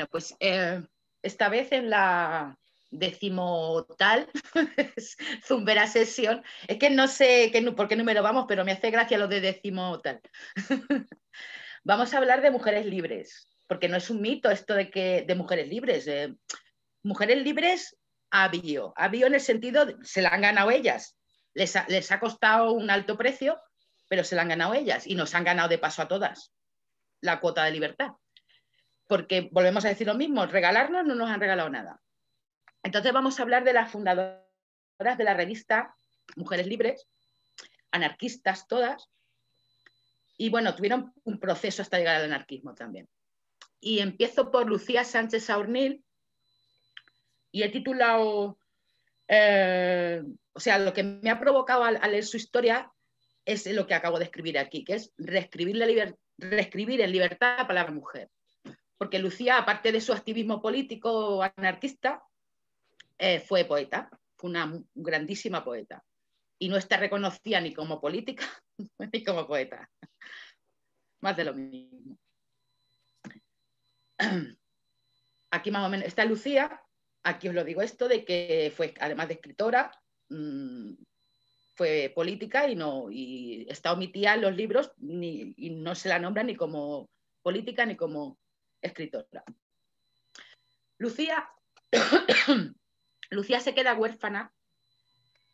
Bueno, pues eh, esta vez en la décimo tal, zumbera sesión, es que no sé por qué número vamos, pero me hace gracia lo de décimo tal. vamos a hablar de mujeres libres, porque no es un mito esto de, que, de mujeres libres. mujeres libres habido habido en el sentido, de, se la han ganado ellas, les ha costado un alto precio, pero se la han ganado ellas y nos han ganado de paso a todas la cuota de libertad porque volvemos a decir lo mismo, regalarnos no nos han regalado nada. Entonces vamos a hablar de las fundadoras de la revista Mujeres Libres, anarquistas todas, y bueno, tuvieron un proceso hasta llegar al anarquismo también. Y empiezo por Lucía Sánchez Saurnil, y he titulado, eh, o sea, lo que me ha provocado al, leer su historia es lo que acabo de escribir aquí, que es reescribir en libertad la palabra mujer porque Lucía, aparte de su activismo político anarquista, eh, fue poeta, fue una grandísima poeta. Y no está reconocida ni como política ni como poeta. Más de lo mismo. Aquí más o menos está Lucía. Aquí os lo digo esto de que fue, además de escritora, mm, fue política y no y está omitida en los libros y no se la nombra ni como política ni como escritora. Lucía, Lucía se queda huérfana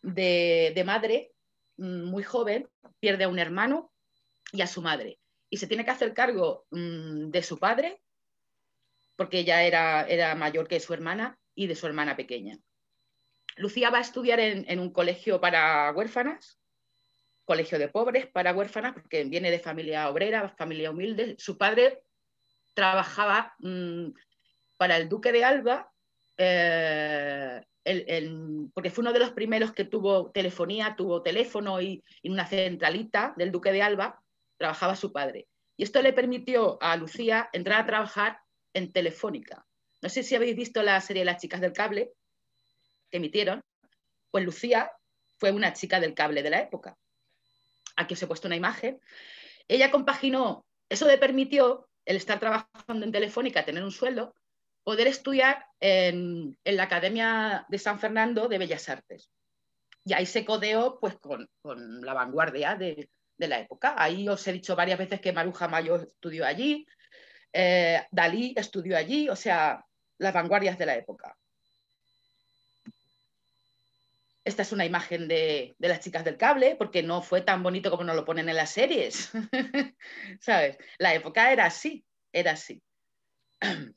de, madre mm, muy joven, pierde a un hermano y a su madre. Y se tiene que hacer cargo mm, de su padre, porque ella era, era, mayor que su hermana, y de su hermana pequeña. Lucía va a estudiar en, en, un colegio para huérfanas, colegio de pobres para huérfanas, porque viene de familia obrera, familia humilde. Su padre trabajaba mm, para el duque de Alba, eh, porque fue uno de los primeros que tuvo telefonía, tuvo teléfono y, en una centralita del duque de Alba trabajaba su padre. Y esto le permitió a Lucía entrar a trabajar en Telefónica. No sé si habéis visto la serie Las chicas del cable que emitieron. Pues Lucía fue una chica del cable de la época. Aquí os he puesto una imagen. Ella compaginó, eso le permitió el estar trabajando en Telefónica, tener un sueldo, poder estudiar en, la Academia de San Fernando de Bellas Artes. Y ahí se codeó pues, con, la vanguardia de, la época. Ahí os he dicho varias veces que Maruja Mayo estudió allí, eh, Dalí estudió allí, o sea, las vanguardias de la época. Esta es una imagen de, las chicas del cable, porque no fue tan bonito como nos lo ponen en las series. La época era así, era así.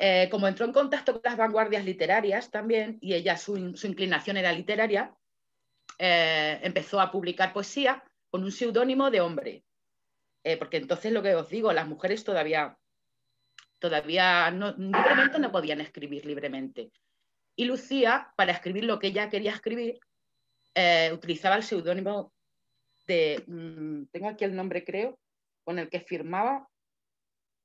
Eh, como entró en contacto con las vanguardias literarias también, y ella su, inclinación era literaria, eh, empezó a publicar poesía con un seudónimo de hombre. Eh, porque entonces lo que os digo, las mujeres todavía, todavía no podían escribir libremente y Lucía, para escribir lo que ella quería escribir, eh, utilizaba el seudónimo de, mm, tengo aquí el nombre creo, con el que firmaba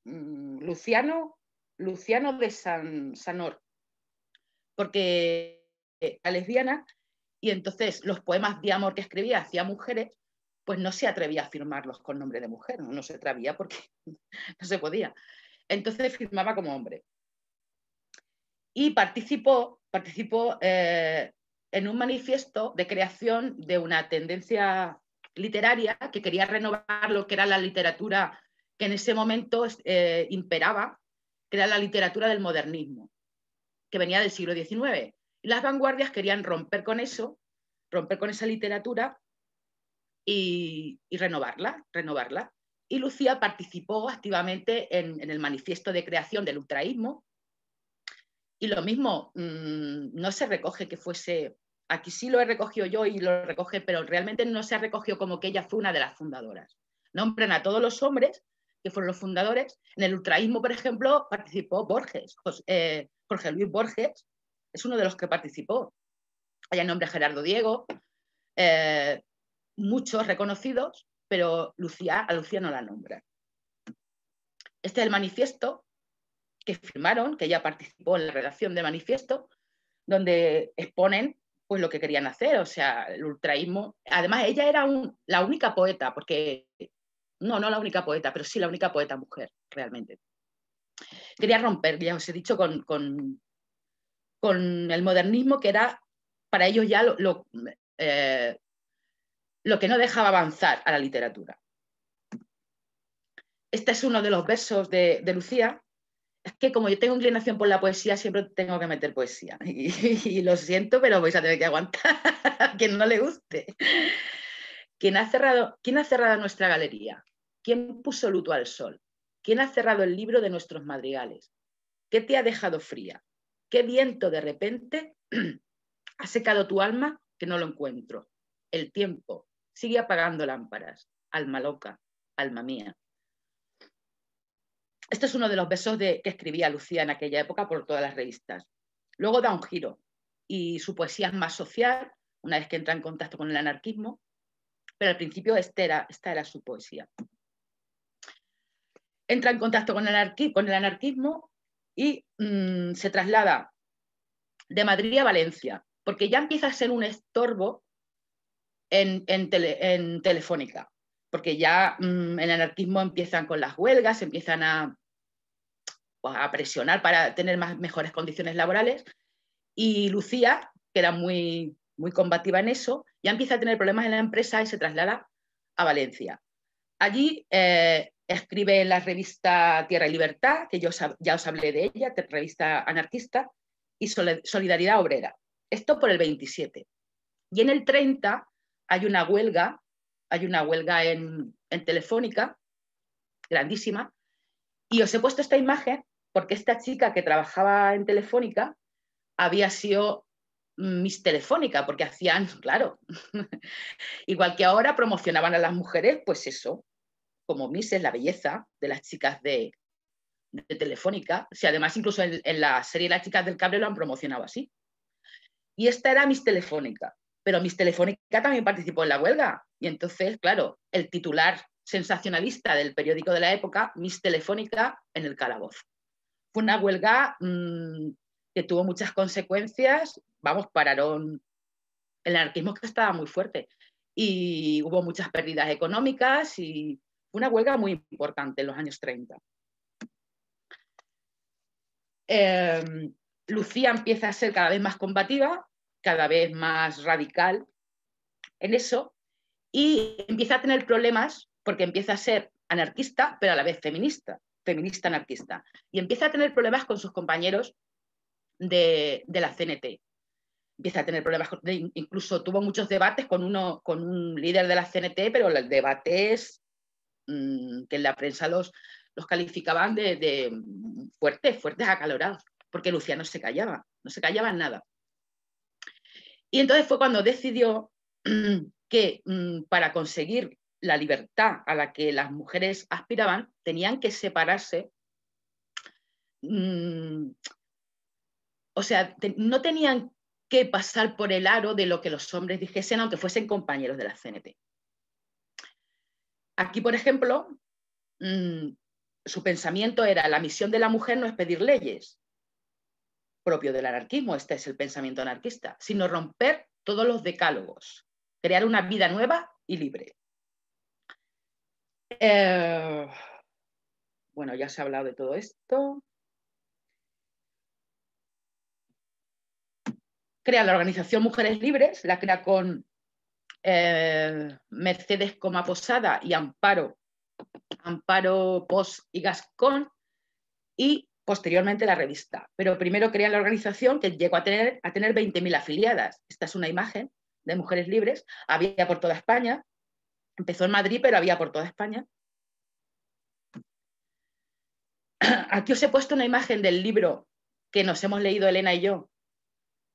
mm, Luciano, Luciano de San, Sanor, porque eh, a lesbiana y entonces los poemas de amor que escribía hacia mujeres, pues no se atrevía a firmarlos con nombre de mujer, no se atrevía porque no se podía. Entonces firmaba como hombre y participó, participó eh, en un manifiesto de creación de una tendencia literaria que quería renovar lo que era la literatura que en ese momento eh, imperaba, que era la literatura del modernismo, que venía del siglo XIX. las vanguardias querían romper con eso, romper con esa literatura y, renovarla, renovarla. Y Lucía participó activamente en, en el manifiesto de creación del ultraísmo, y lo mismo, mm, no se recoge que fuese, aquí sí lo he recogido yo y lo recoge, pero realmente no se ha recogido como que ella fue una de las fundadoras. Nombran a todos los hombres que fueron los fundadores. En el ultraísmo, por ejemplo, participó Borges, eh, Jorge Luis Borges, es uno de los que participó. Hay el nombre Gerardo Diego, eh, muchos reconocidos, pero Lucía, a Lucía no la nombra. Este es el manifiesto que firmaron, que ella participó en la redacción de manifiesto, donde exponen pues lo que querían hacer, o sea, el ultraísmo. Además, ella era la única poeta, porque, no, no la única poeta, pero sí la única poeta mujer, realmente. Quería romper, ya os he dicho, con, con, el modernismo que era para ellos ya lo, eh, lo, que no dejaba avanzar a la literatura. Este es uno de los versos de, de Lucía, es que como yo tengo inclinación por la poesía, siempre tengo que meter poesía. Y, lo siento, pero vais a tener que aguantar a quien no le guste. ¿Quién ha, cerrado, ¿Quién ha cerrado nuestra galería? ¿Quién puso luto al sol? ¿Quién ha cerrado el libro de nuestros madrigales? ¿Qué te ha dejado fría? ¿Qué viento de repente ha secado tu alma que no lo encuentro? El tiempo sigue apagando lámparas. Alma loca, alma mía. Este es uno de los besos que escribía Lucía en aquella época por todas las revistas. Luego da un giro y su poesía es más social, una vez que entra en contacto con el anarquismo, pero al principio este esta era su poesía. Entra en contacto con el, anarquismo, y mm, se traslada de Madrid a Valencia, porque ya empieza a ser un estorbo en Telefónica porque ya mm, en el anarquismo empiezan con las huelgas, empiezan a, pues, presionar para tener mejores condiciones laborales, y Lucía, que era muy, muy combativa en eso, ya empieza a tener problemas en la empresa y se traslada a Valencia. Allí eh, escribe en la revista Tierra y Libertad, que yo ya os hablé de ella, revista anarquista, y Solidaridad Obrera. Esto por el 27. Y en el 30 hay una huelga hay una huelga en, Telefónica, grandísima, y os he puesto esta imagen porque esta chica que trabajaba en Telefónica había sido Miss Telefónica, porque hacían, claro, igual que ahora promocionaban a las mujeres, pues eso, como mis es la belleza de las chicas de, Telefónica. si además, incluso en, en, la serie Las chicas del cable lo han promocionado así. Y esta era Miss Telefónica pero Miss Telefónica también participó en la huelga. Y entonces, claro, el titular sensacionalista del periódico de la época, Miss Telefónica en el calabozo. Fue una huelga mm, que tuvo muchas consecuencias, vamos, pararon el anarquismo que estaba muy fuerte y hubo muchas pérdidas económicas y fue una huelga muy importante en los años 30. Em, Lucía empieza a ser cada vez más combativa cada vez más radical en eso y empieza a tener problemas porque empieza a ser anarquista, pero a la vez feminista, feminista anarquista. Y empieza a tener problemas con sus compañeros de, la CNT. Empieza a tener problemas, incluso tuvo muchos debates con, uno, con un líder de la CNT, pero los debates mm, que en la prensa los, los calificaban de, de fuertes, fuertes acalorados, porque Luciano se callaba, no se callaba en nada. Y entonces fue cuando decidió mm, que mm, para conseguir la libertad a la que las mujeres aspiraban, tenían que separarse. Mm, o sea, no tenían que pasar por el aro de lo que los hombres dijesen, aunque fuesen compañeros de la CNT. Aquí, por ejemplo, su pensamiento era la misión de la mujer no es pedir leyes, propio del anarquismo, este es el pensamiento anarquista, sino romper todos los decálogos, crear una vida nueva y libre. Eh, bueno, ya se ha hablado de todo esto. Crea la organización Mujeres Libres, la crea con eh, Mercedes Coma Posada y Amparo, Amparo Pos y Gascón, y posteriormente la revista. Pero primero crean la organización que llegó a tener, a tener 20.000 afiliadas. Esta es una imagen de mujeres libres. Había por toda España. Empezó en Madrid, pero había por toda España. Aquí os he puesto una imagen del libro que nos hemos leído Elena y yo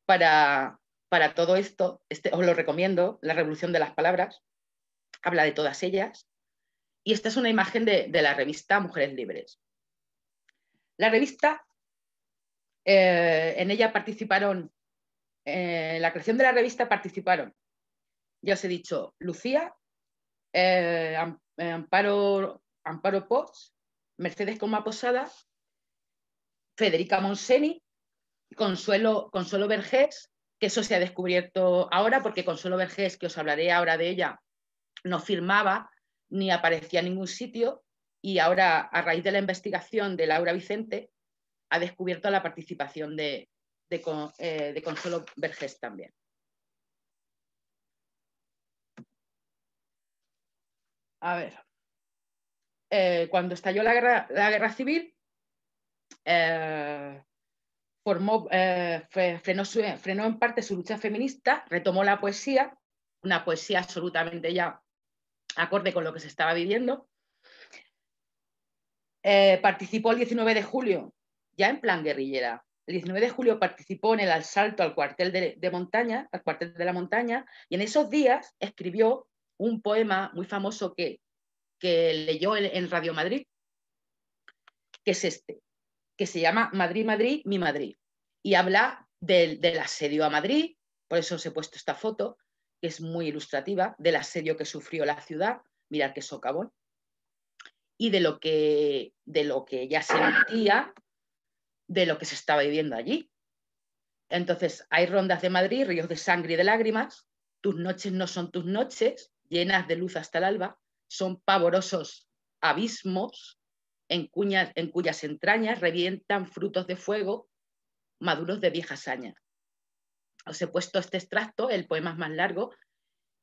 para, para todo esto. Este, os lo recomiendo, La Revolución de las Palabras. Habla de todas ellas. Y esta es una imagen de la revista Mujeres Libres. La revista, eh, en ella participaron, eh, en la creación de la revista participaron, ya os he dicho, Lucía, eh, Amparo, Amparo Poch, Mercedes Coma Posada, Federica Monseni, Consuelo, Consuelo Vergés, que eso se ha descubierto ahora, porque Consuelo Vergés, que os hablaré ahora de ella, no firmaba ni aparecía en ningún sitio, y ahora, a raíz de la investigación de Laura Vicente, ha descubierto la participación de, eh, Consuelo Vergés también. A ver, eh, cuando estalló la guerra, la guerra civil, eh, frenó en parte su lucha feminista, retomó la poesía, una poesía absolutamente ya acorde con lo que se estaba viviendo, eh, participó el 19 de julio, ya en plan guerrillera. El 19 de julio participó en el asalto al cuartel de, montaña, al cuartel de la montaña, y en esos días escribió un poema muy famoso que, leyó en, Radio Madrid, que es este, que se llama Madrid, Madrid, mi Madrid, y habla del, asedio a Madrid, por eso os he puesto esta foto, que es muy ilustrativa, del asedio que sufrió la ciudad, mirad qué socavón, y de lo que, de lo que ya sentía de lo que se estaba viviendo allí. Entonces, hay rondas de Madrid, ríos de sangre y de lágrimas, tus noches no son tus noches, llenas de luz hasta el alba, son pavorosos abismos en, en cuyas entrañas revientan frutos de fuego maduros de vieja saña. Os he puesto este extracto, el poema es más largo,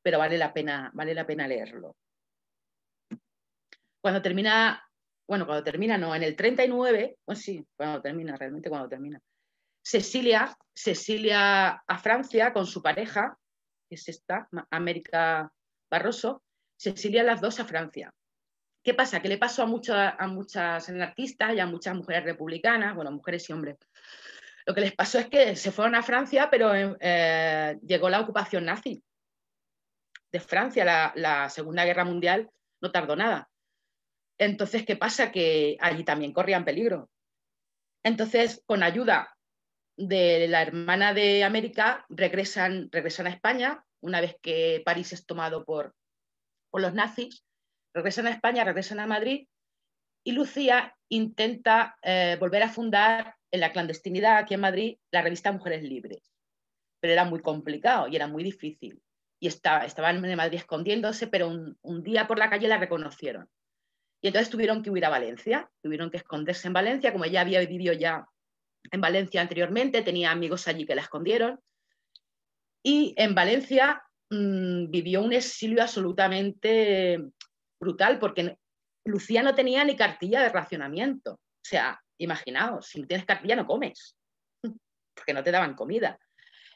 pero vale la pena, vale la pena leerlo cuando termina, bueno, cuando termina, no, en el 39, bueno, pues sí, cuando termina, realmente cuando termina. Cecilia, Cecilia a Francia con su pareja, que es esta, América Barroso, Cecilia las dos a Francia. ¿Qué pasa? ¿Qué le pasó a, a muchas anarquistas y a muchas mujeres republicanas, bueno, mujeres y hombres. Lo que les pasó es que se fueron a Francia, pero eh, llegó la ocupación nazi de Francia, la Segunda Guerra Mundial no tardó nada. Entonces, ¿qué pasa? Que allí también corrían peligro. Entonces, con ayuda de la hermana de América, regresan, regresan a España, una vez que París es tomado por, los nazis, regresan a España, regresan a Madrid, y Lucía intenta eh, volver a fundar en la clandestinidad aquí en Madrid la revista Mujeres Libres. Pero era muy complicado y era muy difícil. Y estaba, estaban en Madrid escondiéndose, pero un día por la calle la reconocieron y entonces tuvieron que huir a Valencia, tuvieron que esconderse en Valencia, como ella había vivido ya en Valencia anteriormente, tenía amigos allí que la escondieron. Y en Valencia mm, vivió un exilio absolutamente brutal, porque Lucía no tenía ni cartilla de racionamiento. O sea, imaginaos, si no tienes cartilla no comes, porque no te daban comida.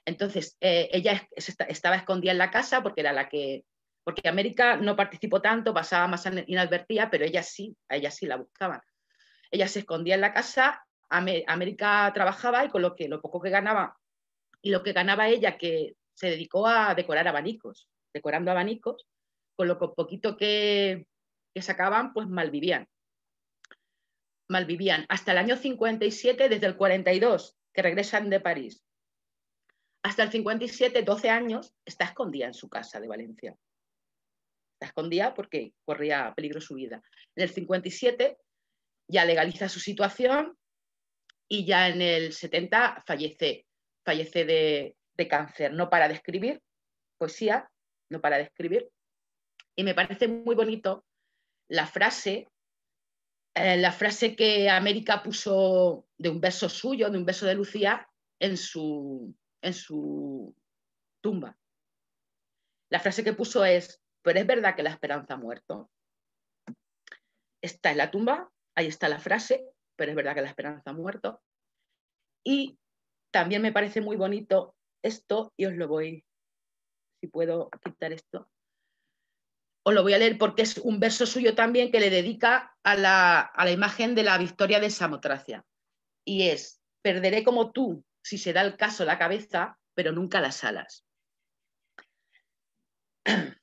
Entonces, eh, ella estaba escondida en la casa porque era la que porque América no participó tanto, pasaba más inadvertida, pero ella sí, a ella sí la buscaban. Ella se escondía en la casa, América trabajaba y con lo, que, lo poco que ganaba y lo que ganaba ella, que se dedicó a decorar abanicos, decorando abanicos, con lo poquito que, que sacaban, pues malvivían. Malvivían hasta el año 57, desde el 42, que regresan de París. Hasta el 57, 12 años, está escondida en su casa de Valencia la escondía porque corría peligro su vida. En el 57 ya legaliza su situación y ya en el 70 fallece, fallece de, cáncer. No para de escribir poesía, no para de escribir. Y me parece muy bonito la frase, eh, la frase que América puso de un verso suyo, de un verso de Lucía, en su, en su tumba. La frase que puso es, pero es verdad que la esperanza ha muerto. Está en la tumba, ahí está la frase, pero es verdad que la esperanza ha muerto. Y también me parece muy bonito esto, y os lo voy, si puedo quitar esto, os lo voy a leer porque es un verso suyo también que le dedica a la, a la imagen de la victoria de Samotracia. Y es, perderé como tú, si se da el caso, la cabeza, pero nunca las alas.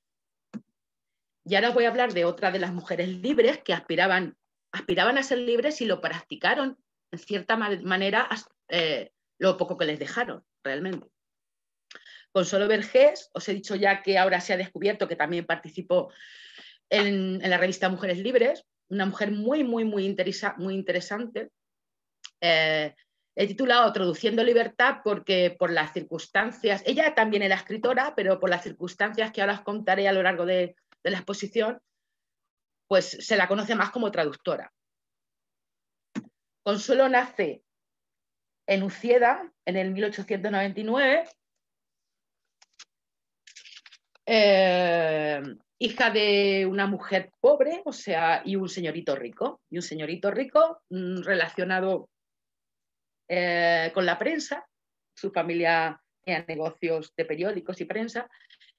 Y ahora os voy a hablar de otra de las mujeres libres que aspiraban, aspiraban a ser libres y lo practicaron en cierta manera eh, lo poco que les dejaron realmente. Consuelo Vergés, os he dicho ya que ahora se ha descubierto que también participó en, la revista Mujeres Libres, una mujer muy, muy, muy, interesante. Eh, he titulado Traduciendo Libertad porque por las circunstancias, ella también era escritora, pero por las circunstancias que ahora os contaré a lo largo de, de la exposición, pues se la conoce más como traductora. Consuelo nace en Ucieda en el 1899, eh, hija de una mujer pobre, o sea, y un señorito rico, y un señorito rico mm, relacionado eh, con la prensa, su familia en negocios de periódicos y prensa,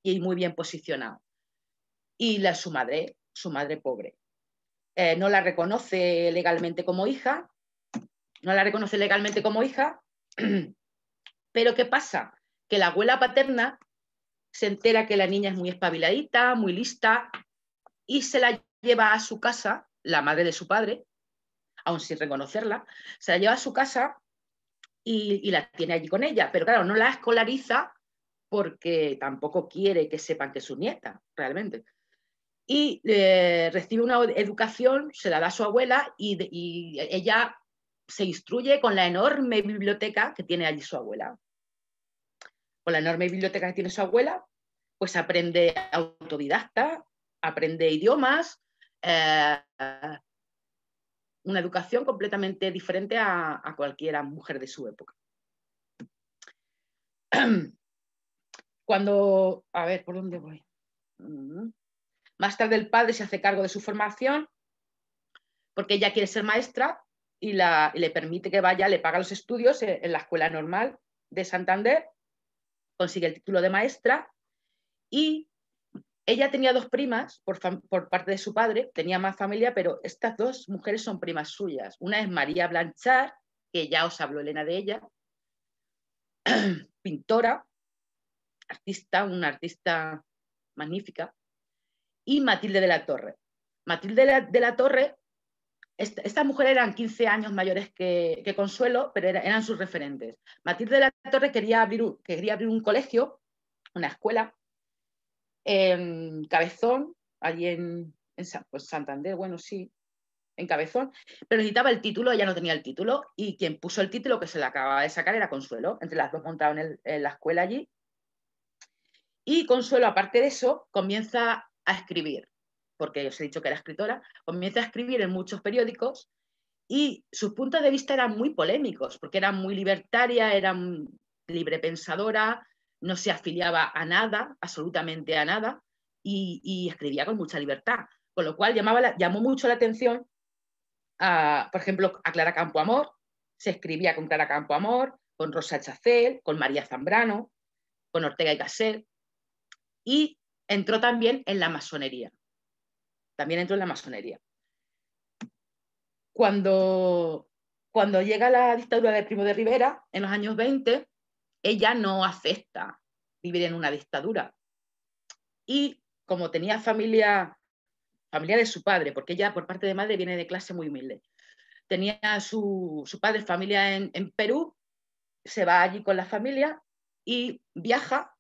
y muy bien posicionado y la, su madre, su madre pobre. Eh, no la reconoce legalmente como hija, no la reconoce legalmente como hija, pero ¿qué pasa? Que la abuela paterna se entera que la niña es muy espabiladita, muy lista, y se la lleva a su casa, la madre de su padre, aún sin reconocerla, se la lleva a su casa y, y, la tiene allí con ella. Pero claro, no la escolariza porque tampoco quiere que sepan que es su nieta, realmente y eh, recibe una educación, se la da su abuela y, ella se instruye con la enorme biblioteca que tiene allí su abuela. Con la enorme biblioteca que tiene su abuela, pues aprende autodidacta, aprende idiomas, eh, una educación completamente diferente a, cualquier mujer de su época. Cuando, a ver, ¿por dónde voy? Mm. Más tarde el padre se hace cargo de su formación porque ella quiere ser maestra y, le permite que vaya, le paga los estudios en, la escuela normal de Santander, consigue el título de maestra y ella tenía dos primas por, por, parte de su padre, tenía más familia, pero estas dos mujeres son primas suyas. Una es María Blanchard, que ya os habló Elena de ella, pintora, artista, una artista magnífica, y Matilde de la Torre. Matilde de la, Torre, esta, estas mujeres eran 15 años mayores que, Consuelo, pero eran sus referentes. Matilde de la Torre quería abrir un, quería abrir un colegio, una escuela, en Cabezón, allí en, pues, Santander, bueno, sí, en Cabezón, pero necesitaba el título, ella no tenía el título, y quien puso el título que se le acababa de sacar era Consuelo, entre las dos montaron en la escuela allí. Y Consuelo, aparte de eso, comienza a escribir, porque os he dicho que era escritora, comienza a escribir en muchos periódicos y sus puntos de vista eran muy polémicos, porque era muy libertaria, era libre pensadora, no se afiliaba a nada, absolutamente a nada, y, escribía con mucha libertad, con lo cual llamaba llamó mucho la atención, a, por ejemplo, a Clara Campoamor, se escribía con Clara Campoamor, con Rosa Chacel, con María Zambrano, con Ortega y Gasset, y entró también en la masonería. También entró en la masonería. Cuando, cuando llega la dictadura de Primo de Rivera, en los años 20, ella no acepta vivir en una dictadura. Y como tenía familia, familia de su padre, porque ella por parte de madre viene de clase muy humilde, tenía su, su padre familia en Perú, se va allí con la familia y viaja,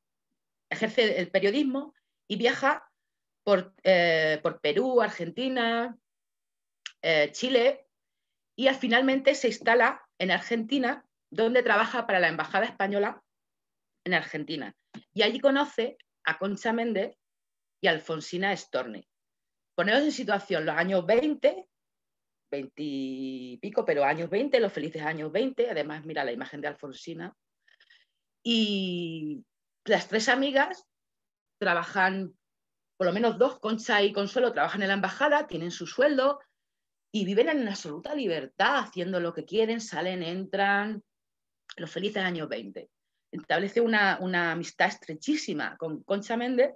ejerce el periodismo y viaja por, eh, Perú, Argentina, eh, Chile y finalmente se instala en Argentina, donde trabaja para la Embajada Española en Argentina. Y allí conoce a Concha Méndez y Alfonsina Storni. Ponemos en situación, los años 20, 20 y pico, pero años 20, los felices años 20, además mira la imagen de Alfonsina. Y las tres amigas trabajan, por lo menos dos, Concha y Consuelo, trabajan en la embajada, tienen su sueldo y viven en absoluta libertad, haciendo lo que quieren, salen, entran, los felices años 20. Establece una, amistad estrechísima con Concha Méndez,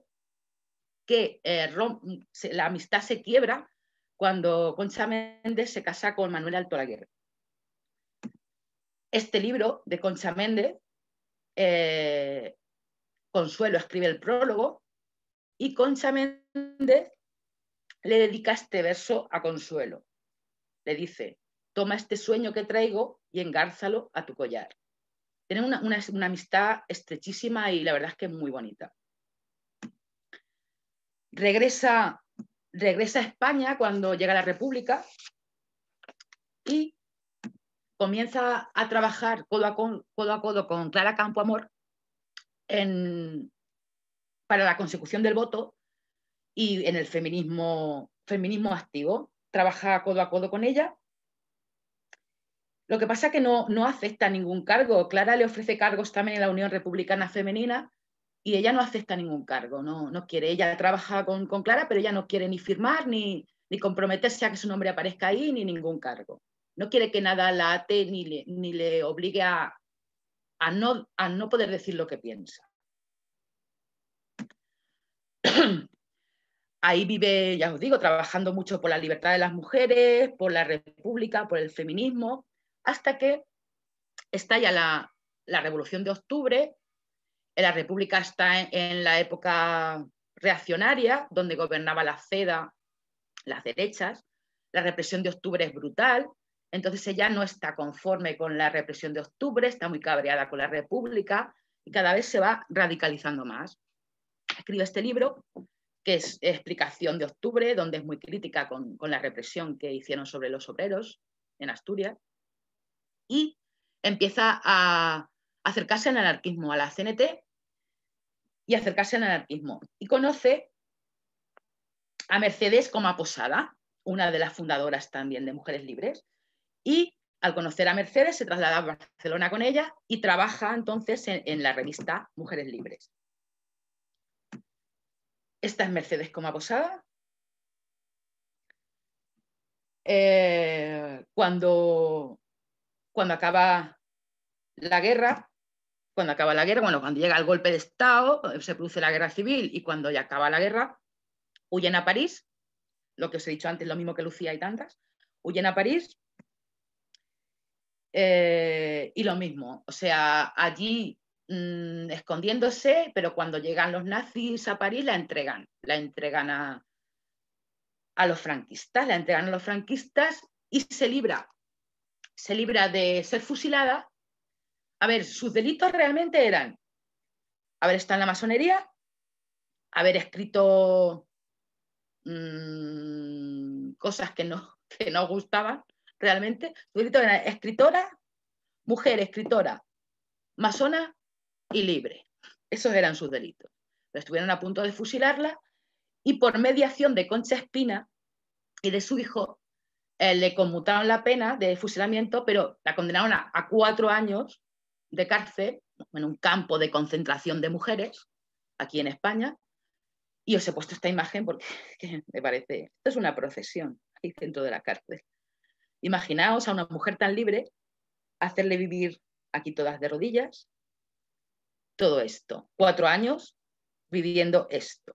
que eh, la amistad se quiebra cuando Concha Méndez se casa con Manuel Alto Este libro de Concha Méndez eh, Consuelo escribe el prólogo y Concha Méndez le dedica este verso a Consuelo. Le dice, toma este sueño que traigo y engárzalo a tu collar. Tienen una, amistad estrechísima y la verdad es que es muy bonita. Regresa, regresa a España cuando llega la República y comienza a trabajar codo a, codo, a codo con Clara Campoamor para la consecución del voto y en el feminismo, feminismo activo. Trabaja codo a codo con ella. Lo que pasa es que no, no acepta ningún cargo. Clara le ofrece cargos también en la Unión Republicana Femenina y ella no acepta ningún cargo. No, no quiere. Ella trabaja con, Clara, pero ella no quiere ni firmar ni, ni comprometerse a que su nombre aparezca ahí, ni ningún cargo. No quiere que nada la ate ni ni le obligue a, a no, poder decir lo que piensa. Ahí vive, ya os digo, trabajando mucho por la libertad de las mujeres, por la república, por el feminismo, hasta que estalla la, la revolución de octubre. La república está en, en la época reaccionaria, donde gobernaba la CEDA, las derechas. La represión de octubre es brutal, entonces ella no está conforme con la represión de octubre, está muy cabreada con la República y cada vez se va radicalizando más. Escribe este libro, que es Explicación de Octubre, donde es muy crítica con, la represión que hicieron sobre los obreros en Asturias, y empieza a acercarse al anarquismo, a la CNT, y acercarse al anarquismo. Y conoce a Mercedes como Posada, una de las fundadoras también de Mujeres Libres, y al conocer a Mercedes se traslada a Barcelona con ella y trabaja entonces en, la revista Mujeres Libres. Esta es Mercedes como Posada. Eh, cuando, cuando acaba la guerra, cuando acaba la guerra, bueno, cuando llega el golpe de Estado, se produce la guerra civil y cuando ya acaba la guerra, huyen a París, lo que os he dicho antes, lo mismo que Lucía y tantas, huyen a París eh, y lo mismo, o sea, allí mm, escondiéndose, pero cuando llegan los nazis a París la entregan, la entregan a, los franquistas, la entregan a los franquistas y se libra, se libra de ser fusilada. A ver, sus delitos realmente eran haber estado en la masonería, haber escrito mm, cosas que no gustaban, realmente, su delito era escritora, mujer, escritora, masona y libre. Esos eran sus delitos. estuvieron a punto de fusilarla y por mediación de Concha Espina y de su hijo, eh, le conmutaron la pena de fusilamiento, pero la condenaron a, cuatro años de cárcel en un campo de concentración de mujeres aquí en España. Y os he puesto esta imagen porque me parece, esto es una procesión ahí dentro de la cárcel. Imaginaos a una mujer tan libre, hacerle vivir aquí todas de rodillas, todo esto, cuatro años viviendo esto.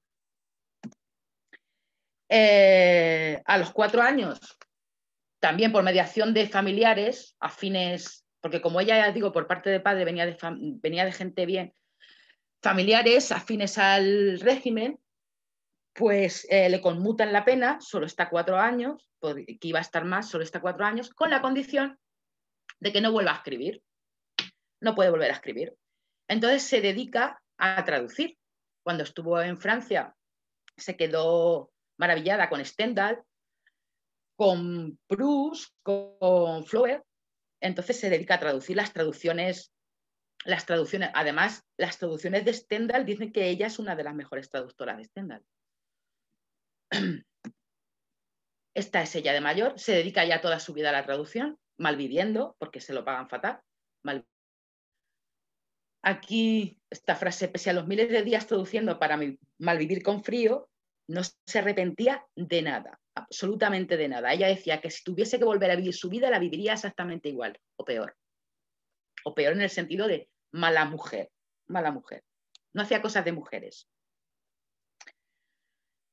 Eh, a los cuatro años, también por mediación de familiares afines, porque como ella, ya digo, por parte de padre venía de, venía de gente bien, familiares afines al régimen, pues eh, le conmutan la pena, solo está cuatro años, que iba a estar más, solo está cuatro años, con la condición de que no vuelva a escribir. No puede volver a escribir. Entonces se dedica a traducir. Cuando estuvo en Francia, se quedó maravillada con Stendhal, con Proust, con Flaubert. Entonces se dedica a traducir las traducciones las traducciones, además, las traducciones de Stendhal dicen que ella es una de las mejores traductoras de Stendhal. Esta es ella de mayor, se dedica ya toda su vida a la traducción, malviviendo, porque se lo pagan fatal. Aquí esta frase, pese a los miles de días traduciendo para malvivir con frío, no se arrepentía de nada, absolutamente de nada. Ella decía que si tuviese que volver a vivir su vida, la viviría exactamente igual, o peor. O peor en el sentido de mala mujer, mala mujer. No hacía cosas de mujeres.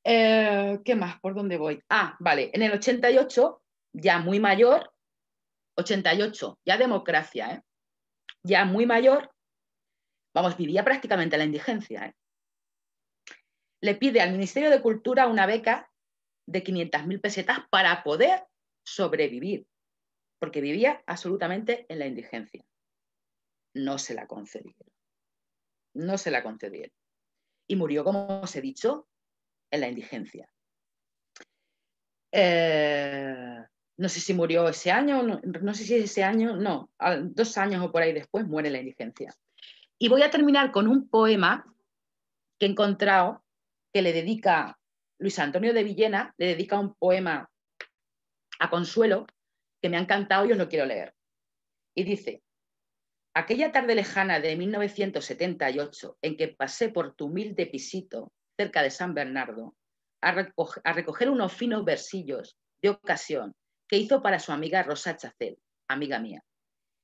Eh, ¿Qué más? ¿Por dónde voy? Ah, vale, en el 88, ya muy mayor, 88, ya democracia, ¿eh? ya muy mayor, vamos, vivía prácticamente la indigencia. ¿eh? Le pide al Ministerio de Cultura una beca de 500.000 pesetas para poder sobrevivir, porque vivía absolutamente en la indigencia. No se la concedieron. No se la concedieron. Y murió, como os he dicho, en la indigencia. Eh, no sé si murió ese año, no, sé si ese año, no, dos años o por ahí después muere la indigencia. Y voy a terminar con un poema que he encontrado que le dedica Luis Antonio de Villena, le dedica un poema a Consuelo que me ha encantado y os lo quiero leer. Y dice, aquella tarde lejana de 1978 en que pasé por tu humilde pisito cerca de San Bernardo, a, recoger, unos finos versillos de ocasión que hizo para su amiga Rosa Chacel, amiga mía.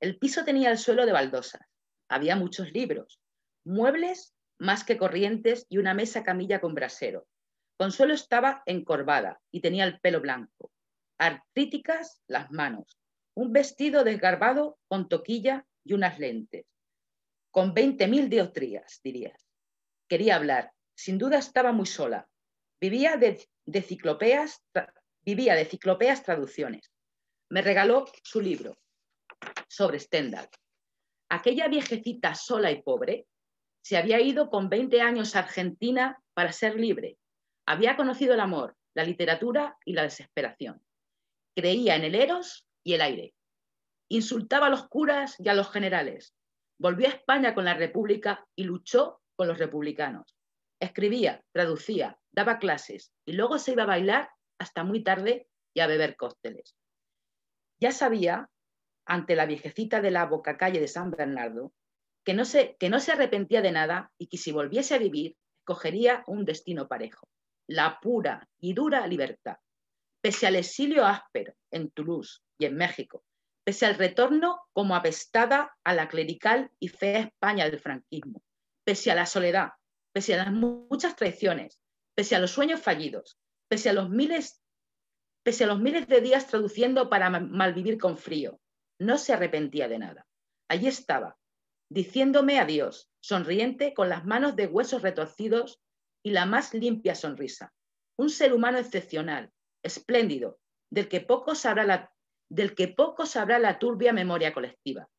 El piso tenía el suelo de baldosas, había muchos libros, muebles más que corrientes y una mesa camilla con brasero. Consuelo estaba encorvada y tenía el pelo blanco, artríticas las manos, un vestido desgarbado con toquilla y unas lentes, con 20.000 diostrías, dirías. Quería hablar sin duda estaba muy sola. Vivía de, ciclopeas, vivía de ciclopeas traducciones. Me regaló su libro sobre Stendhal. Aquella viejecita sola y pobre se había ido con 20 años a Argentina para ser libre. Había conocido el amor, la literatura y la desesperación. Creía en el Eros y el aire. Insultaba a los curas y a los generales. Volvió a España con la República y luchó con los republicanos escribía, traducía, daba clases y luego se iba a bailar hasta muy tarde y a beber cócteles. Ya sabía, ante la viejecita de la boca calle de San Bernardo, que no, se, que no se arrepentía de nada y que si volviese a vivir, cogería un destino parejo, la pura y dura libertad. Pese al exilio áspero en Toulouse y en México, pese al retorno como apestada a la clerical y fea España del franquismo, pese a la soledad, pese a las muchas traiciones, pese a los sueños fallidos, pese a los miles, pese a los miles de días traduciendo para malvivir con frío. No se arrepentía de nada. Allí estaba, diciéndome adiós, sonriente, con las manos de huesos retorcidos y la más limpia sonrisa. Un ser humano excepcional, espléndido, del que poco sabrá la, del que poco sabrá la turbia memoria colectiva.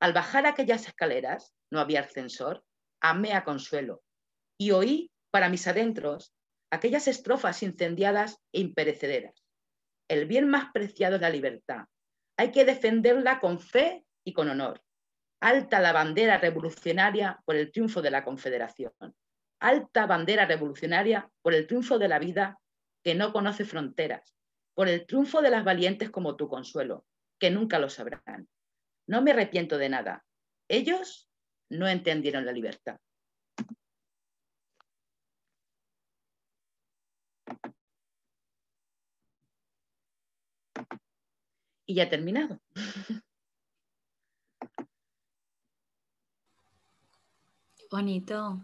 Al bajar aquellas escaleras, no había ascensor, amé a Consuelo, y oí para mis adentros aquellas estrofas incendiadas e imperecederas. El bien más preciado es la libertad. Hay que defenderla con fe y con honor. Alta la bandera revolucionaria por el triunfo de la Confederación. Alta bandera revolucionaria por el triunfo de la vida que no conoce fronteras, por el triunfo de las valientes como tu consuelo, que nunca lo sabrán. No me arrepiento de nada. Ellos no entendieron la libertad. y ya he terminado. Bonito.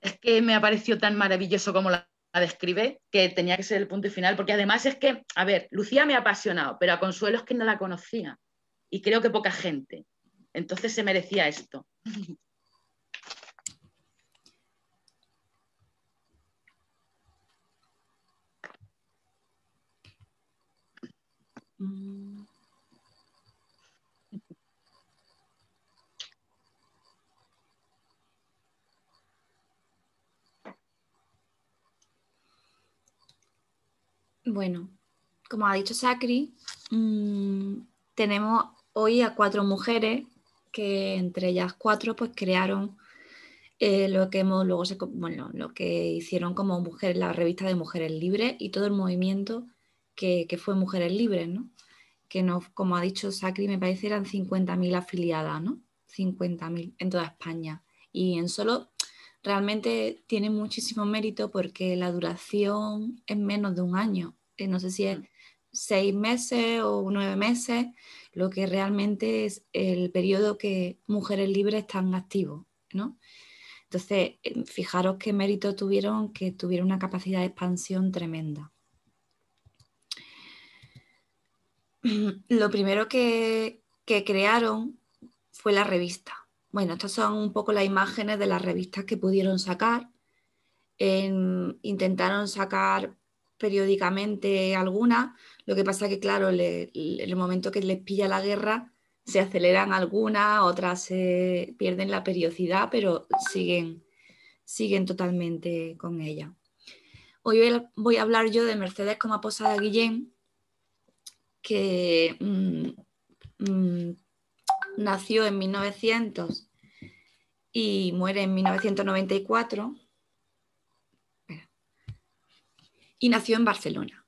Es que me ha parecido tan maravilloso como la, describe, que tenía que ser el punto final, porque además es que, a ver, Lucía me ha apasionado, pero a Consuelo es que no la conocía y creo que poca gente. Entonces se merecía esto. Mm. Bueno, como ha dicho Sacri, mm, tenemos hoy a cuatro mujeres que entre ellas cuatro pues crearon eh, lo que hemos, luego lo que hicieron como mujeres, la revista de Mujeres Libres y todo el movimiento que, fue Mujeres Libres, ¿no? que no, como ha dicho Sacri, me parece eran 50.000 afiliadas, ¿no? 50.000 en toda España. Y en solo realmente tiene muchísimo mérito porque la duración es menos de un año. Eh, no sé si es seis meses o nueve meses, lo que realmente es el periodo que mujeres libres están activos, ¿no? Entonces, em, fijaros qué mérito tuvieron, que tuvieron una capacidad de expansión tremenda. lo primero que, crearon fue la revista. Bueno, estas son un poco las imágenes de las revistas que pudieron sacar. intentaron sacar periódicamente algunas, lo que pasa que, claro, en el momento que les pilla la guerra, se aceleran algunas, otras se pierden la periodicidad, pero siguen, siguen totalmente con ella. Hoy voy a hablar yo de Mercedes de Guillén, que mm, mm, nació en 1900 y muere en 1994 y nació en Barcelona.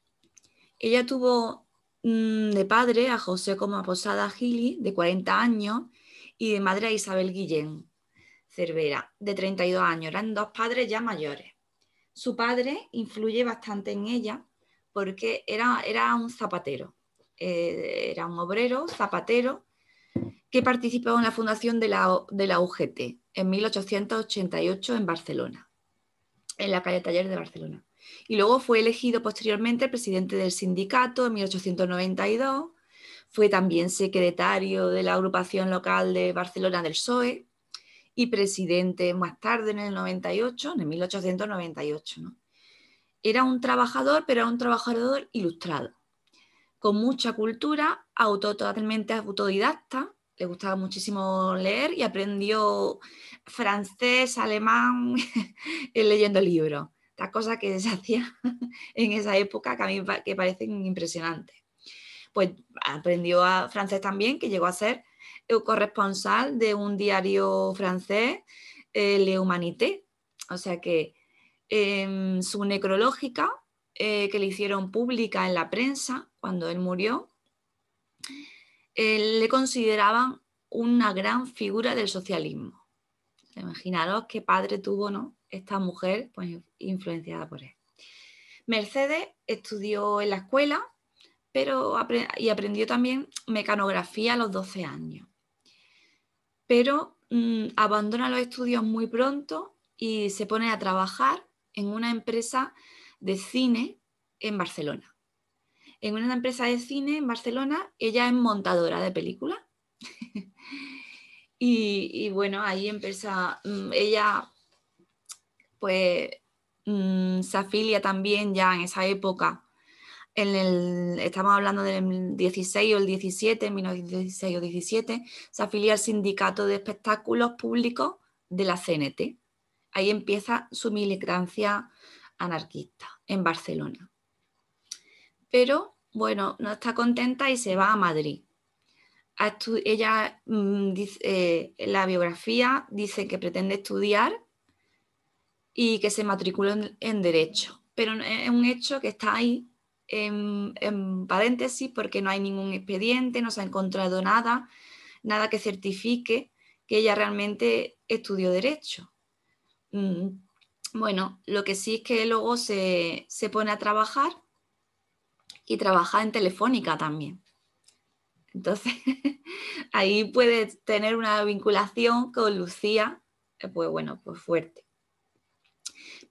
Ella tuvo mm, de padre a José Coma Posada Gili, de 40 años, y de madre a Isabel Guillén Cervera, de 32 años. Eran dos padres ya mayores. Su padre influye bastante en ella porque era, era un zapatero eh, era un obrero, zapatero, que participó en la fundación de la, de la UGT en 1888 en Barcelona, en la calle Taller de Barcelona. Y luego fue elegido posteriormente presidente del sindicato en 1892, fue también secretario de la agrupación local de Barcelona del PSOE y presidente más tarde en el 98, en 1898. Era un trabajador, pero un trabajador ilustrado con mucha cultura, totalmente autodidacta, le gustaba muchísimo leer y aprendió francés, alemán, leyendo libros. Las cosas que se hacía en esa época que a mí que parecen impresionantes. Pues aprendió francés también, que llegó a ser corresponsal de un diario francés, eh, Le Humanité. O sea que em, su necrológica, eh, que le hicieron pública en la prensa, cuando él murió, le consideraban una gran figura del socialismo. Imaginaros qué padre tuvo ¿no? esta mujer pues, influenciada por él. Mercedes estudió en la escuela pero, y aprendió también mecanografía a los 12 años. Pero mm, abandona los estudios muy pronto y se pone a trabajar en una empresa de cine en Barcelona en una empresa de cine en Barcelona, ella es montadora de películas. y, bueno, ahí empieza, mm, ella pues mm, se afilia también ya en esa época. En el, estamos hablando del 16 o el 17, 1916 o 17, se afilia al Sindicato de Espectáculos Públicos de la CNT. Ahí empieza su militancia anarquista en Barcelona pero bueno, no está contenta y se va a Madrid. ella, mm, dice, eh, la biografía dice que pretende estudiar y que se matriculó en, Derecho, pero es un hecho que está ahí en, paréntesis porque no hay ningún expediente, no se ha encontrado nada, nada que certifique que ella realmente estudió derecho. Mm, bueno, lo que sí es que luego se pone a trabajar y trabajaba en Telefónica también. Entonces, ahí puede tener una vinculación con Lucía, eh, pues bueno, pues fuerte.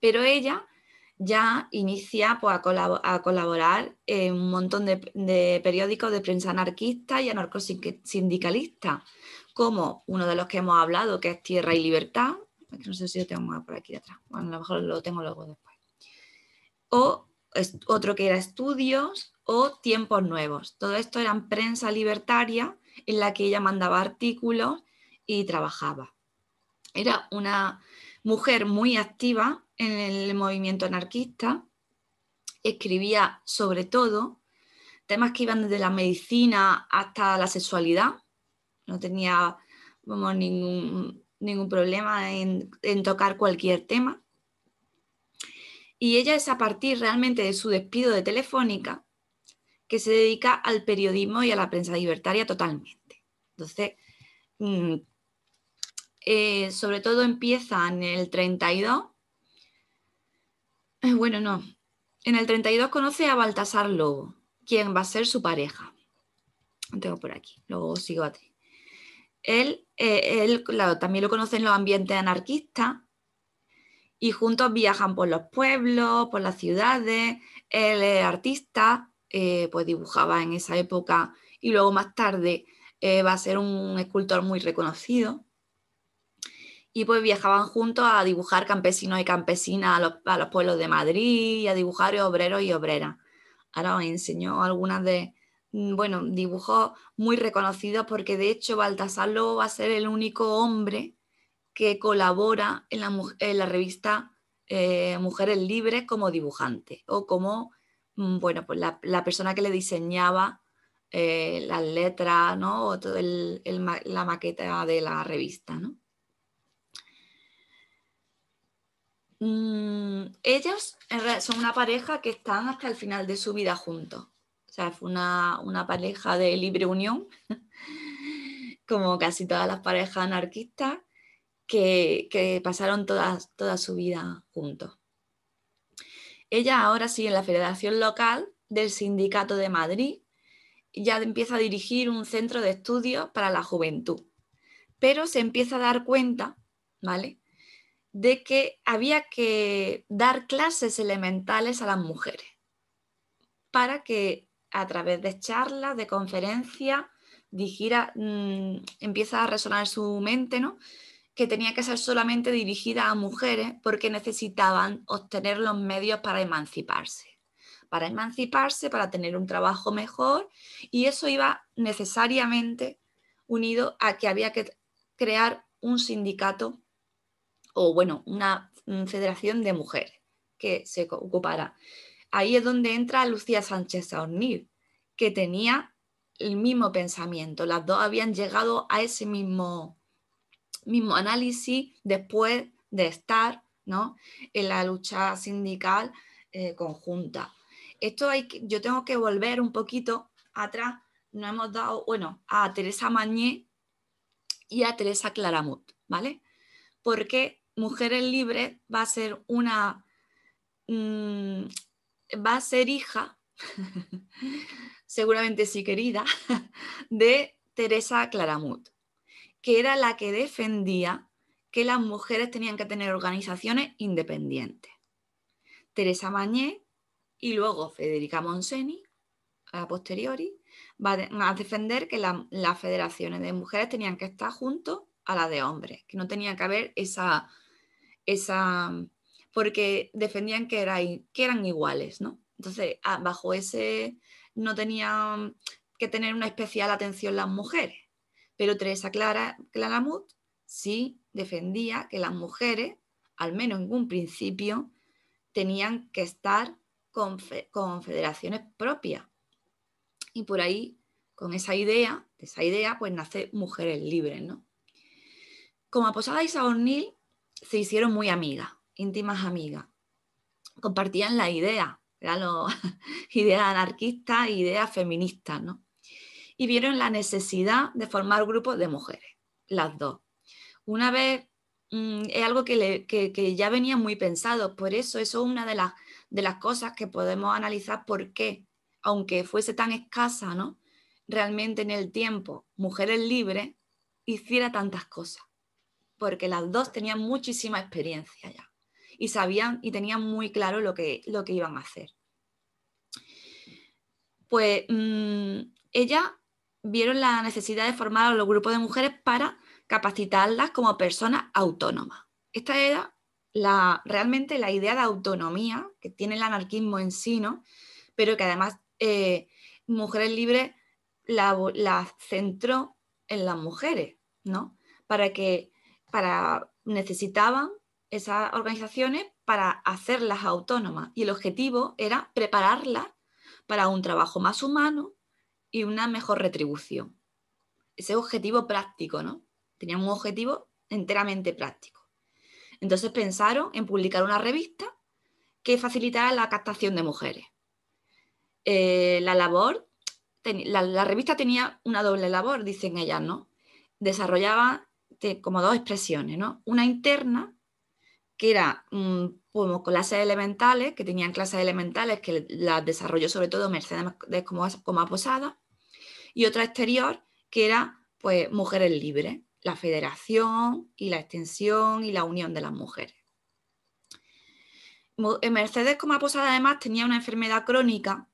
Pero ella ya inicia pues, a, colaborar en un montón de, periódicos de prensa anarquista y anarcosindicalista, como uno de los que hemos hablado, que es Tierra y Libertad, que no sé si lo tengo por aquí detrás, bueno, a lo mejor lo tengo luego después. O otro que era Estudios, o Tiempos Nuevos. Todo esto era prensa libertaria en la que ella mandaba artículos y trabajaba. Era una mujer muy activa en el movimiento anarquista, escribía sobre todo temas que iban desde la medicina hasta la sexualidad, no tenía ningún, problema en tocar cualquier tema. Y ella es a partir realmente de su despido de Telefónica que se dedica al periodismo y a la prensa libertaria totalmente. Entonces, mm, eh, sobre todo empieza en el 32. Eh, bueno, no. En el 32 conoce a Baltasar Lobo, quien va a ser su pareja. Lo tengo por aquí, luego sigo a ti. Él, eh, también lo conoce en los ambientes anarquistas y juntos viajan por los pueblos, por las ciudades. Él es artista, eh, pues dibujaba en esa época y luego más tarde eh, va a ser un escultor muy reconocido. Y pues viajaban juntos a dibujar campesinos y campesinas a los, pueblos de Madrid y a dibujar obreros y obreras. Ahora os enseño algunas de, mm, bueno, dibujos muy reconocidos porque de hecho Baltasar va a ser el único hombre que colabora en la, la revista eh, Mujeres Libres como dibujante o como Mm, bueno, pues la, persona que le diseñaba eh, las letras, ¿no? O todo la maqueta de la revista, ¿no? Mm, ellos son una pareja que están hasta el final de su vida juntos. O sea, fue una, pareja de libre unión, como casi todas las parejas anarquistas, que, pasaron toda su vida juntos. Ella ahora sigue en la Federación Local del Sindicato de Madrid y ya empieza a dirigir un centro de estudios para la juventud. Pero se empieza a dar cuenta, ¿vale? De que había que dar clases elementales a las mujeres para que a través de charlas, de conferencias, digira, mm, empieza a resonar su mente, ¿no? que tenía que ser solamente dirigida a mujeres porque necesitaban obtener los medios para emanciparse, para emanciparse, para tener un trabajo mejor y eso iba necesariamente unido a que había que crear un sindicato o bueno, una federación de mujeres que se ocupara. Ahí es donde entra Lucía Sánchez Saornil, que tenía el mismo pensamiento. Las dos habían llegado a ese mismo mismo análisis después de estar ¿no? en la lucha sindical eh, conjunta. Esto hay que, yo tengo que volver un poquito atrás, no hemos dado, bueno, a Teresa Mañé y a Teresa Claramut, ¿vale? Porque Mujeres Libres va a ser una, mm, va a ser hija, seguramente sí querida, de Teresa Claramut que era la que defendía que las mujeres tenían que tener organizaciones independientes. Teresa Mañé y luego Federica Monseni, a posteriori, van a defender que las federaciones de mujeres tenían que estar junto a las de hombres, que no tenía que haber esa, esa porque defendían que, que eran iguales, ¿no? Entonces, bajo ese no tenían que tener una especial atención las mujeres. Pero Teresa Clara sí defendía que las mujeres, al menos en un principio, tenían que estar con, federaciones propias. Y por ahí, con esa idea, esa idea, pues nace Mujeres Libres, ¿no? Como Aposada y Saornil se hicieron muy amigas, íntimas amigas. Compartían la idea, eran idea ideas anarquistas, ideas feministas, ¿no? y vieron la necesidad de formar grupos de mujeres, las dos. Una vez mm, es algo que, ya venía muy pensado, por eso eso es una de las, de las cosas que podemos analizar por qué, aunque fuese tan escasa, ¿no? realmente en el tiempo, mujeres libres, hiciera tantas cosas, porque las dos tenían muchísima experiencia ya y sabían y tenían muy claro lo que, lo que iban a hacer. Pues mm, ella vieron la necesidad de formar los grupos de mujeres para capacitarlas como personas autónomas. Esta era la, realmente la idea de autonomía que tiene el anarquismo en sí, pero que además eh, Mujeres Libres la, centró en las mujeres, ¿no? Para que para, necesitaban esas organizaciones para hacerlas autónomas y el objetivo era prepararlas para un trabajo más humano, y una mejor retribución. Ese objetivo práctico, ¿no? Tenían un objetivo enteramente práctico. Entonces pensaron en publicar una revista que facilitara la captación de mujeres. Eh, la labor, la, revista tenía una doble labor, dicen ellas, ¿no? Desarrollaba como dos expresiones, ¿no? Una interna que era mm, como clases elementales, que tenían clases elementales que las desarrolló sobre todo Mercedes como, como Posada, y otra exterior que era pues Mujeres Libres, la federación y la extensión y la unión de las mujeres. Mercedes como Posada además tenía una enfermedad crónica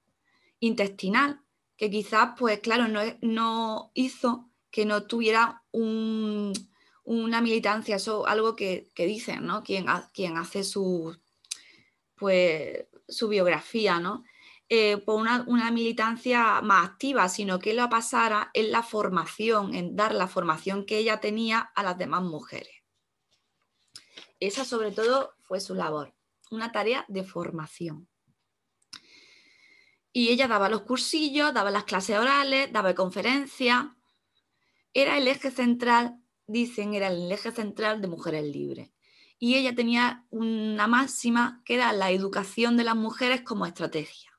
intestinal que quizás pues claro no hizo que no tuviera un una militancia, eso algo que, dicen, ¿no? Quien, hace su, pues, su biografía, ¿no? Eh, por pues una, una, militancia más activa, sino que lo pasara en la formación, en dar la formación que ella tenía a las demás mujeres. Esa sobre todo fue su labor, una tarea de formación. Y ella daba los cursillos, daba las clases orales, daba conferencias. Era el eje central dicen, era el eje central de Mujeres Libres. Y ella tenía una máxima que era la educación de las mujeres como estrategia.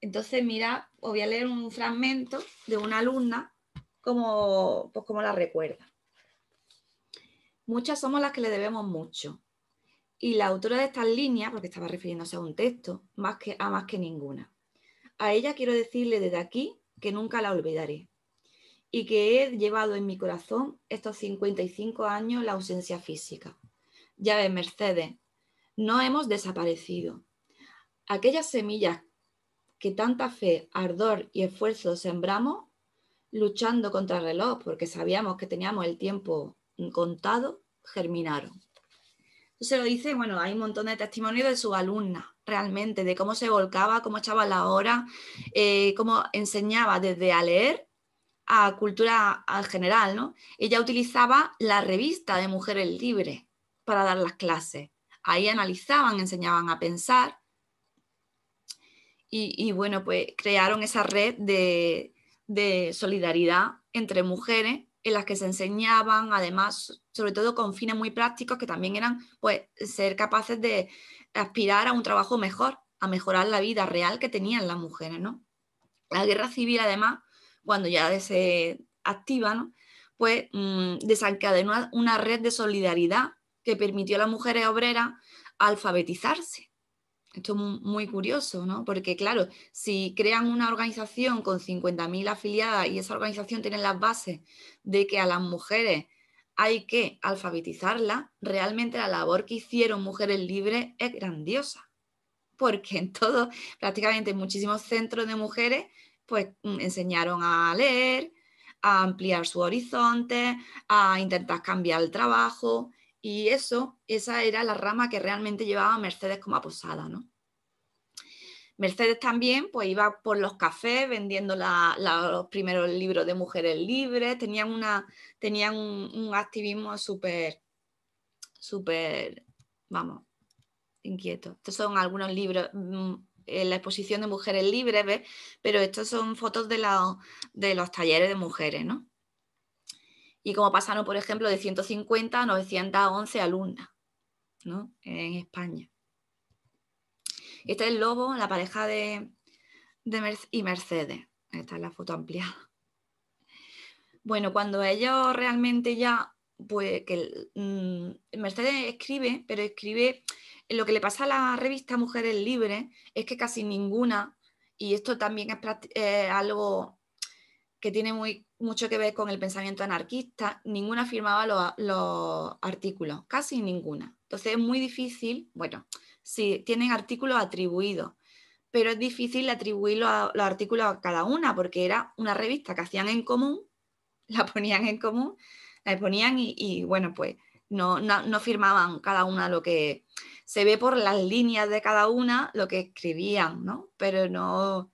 Entonces, mira, os voy a leer un fragmento de una alumna, como, pues como la recuerda. Muchas somos las que le debemos mucho. Y la autora de estas líneas, porque estaba refiriéndose a un texto, más que, a más que ninguna. A ella quiero decirle desde aquí que nunca la olvidaré, y que he llevado en mi corazón estos 55 años la ausencia física. Ya ves, Mercedes, no hemos desaparecido. Aquellas semillas que tanta fe, ardor y esfuerzo sembramos, luchando contra el reloj, porque sabíamos que teníamos el tiempo contado, germinaron. Se lo dice, bueno, hay un montón de testimonios de su alumna, realmente, de cómo se volcaba, cómo echaba la hora, eh, cómo enseñaba desde a leer a cultura en general, ¿no? Ella utilizaba la revista de Mujeres Libres para dar las clases. Ahí analizaban, enseñaban a pensar. Y, bueno, pues crearon esa red de, de solidaridad entre mujeres en las que se enseñaban, además, sobre todo con fines muy prácticos que también eran pues, ser capaces de aspirar a un trabajo mejor, a mejorar la vida real que tenían las mujeres. ¿no? La guerra civil, además, cuando ya se activa, pues mm, desencadenó una, red de solidaridad que permitió a las mujeres obreras alfabetizarse. Esto es muy curioso, ¿no? Porque claro, si crean una organización con 50.000 afiliadas y esa organización tiene las bases de que a las mujeres hay que alfabetizarlas, realmente la labor que hicieron Mujeres Libres es grandiosa. Porque en todo, prácticamente en muchísimos centros de mujeres pues mm, enseñaron a leer, a ampliar su horizonte, a intentar cambiar el trabajo. Y eso, esa era la rama que realmente llevaba Mercedes como aposada, ¿no? Mercedes también pues iba por los cafés vendiendo los primeros libros de mujeres libres, tenían, una, tenían un, un activismo súper, súper, vamos, inquieto. Estos son algunos libros, mm, en eh, la exposición de mujeres libres, Pero estas son fotos de, de los talleres de mujeres, ¿no? Y como pasaron, por ejemplo, de 150 a 911 alumnas, ¿no? En España. Este es el lobo, la pareja de, y Mercedes. Esta es la foto ampliada. Bueno, cuando ellos realmente ya pues que mm, Mercedes escribe, pero escribe lo que le pasa a la revista Mujeres Libres es que casi ninguna, y esto también es eh, algo que tiene muy, mucho que ver con el pensamiento anarquista, ninguna firmaba los, artículos, casi ninguna. Entonces es muy difícil, bueno, si sí, tienen artículos atribuidos, pero es difícil atribuir los artículos a cada una, porque era una revista que hacían en común, la ponían en común, la ponían y, bueno, pues no, firmaban cada una lo que se ve por las líneas de cada una lo que escribían, ¿no? Pero no,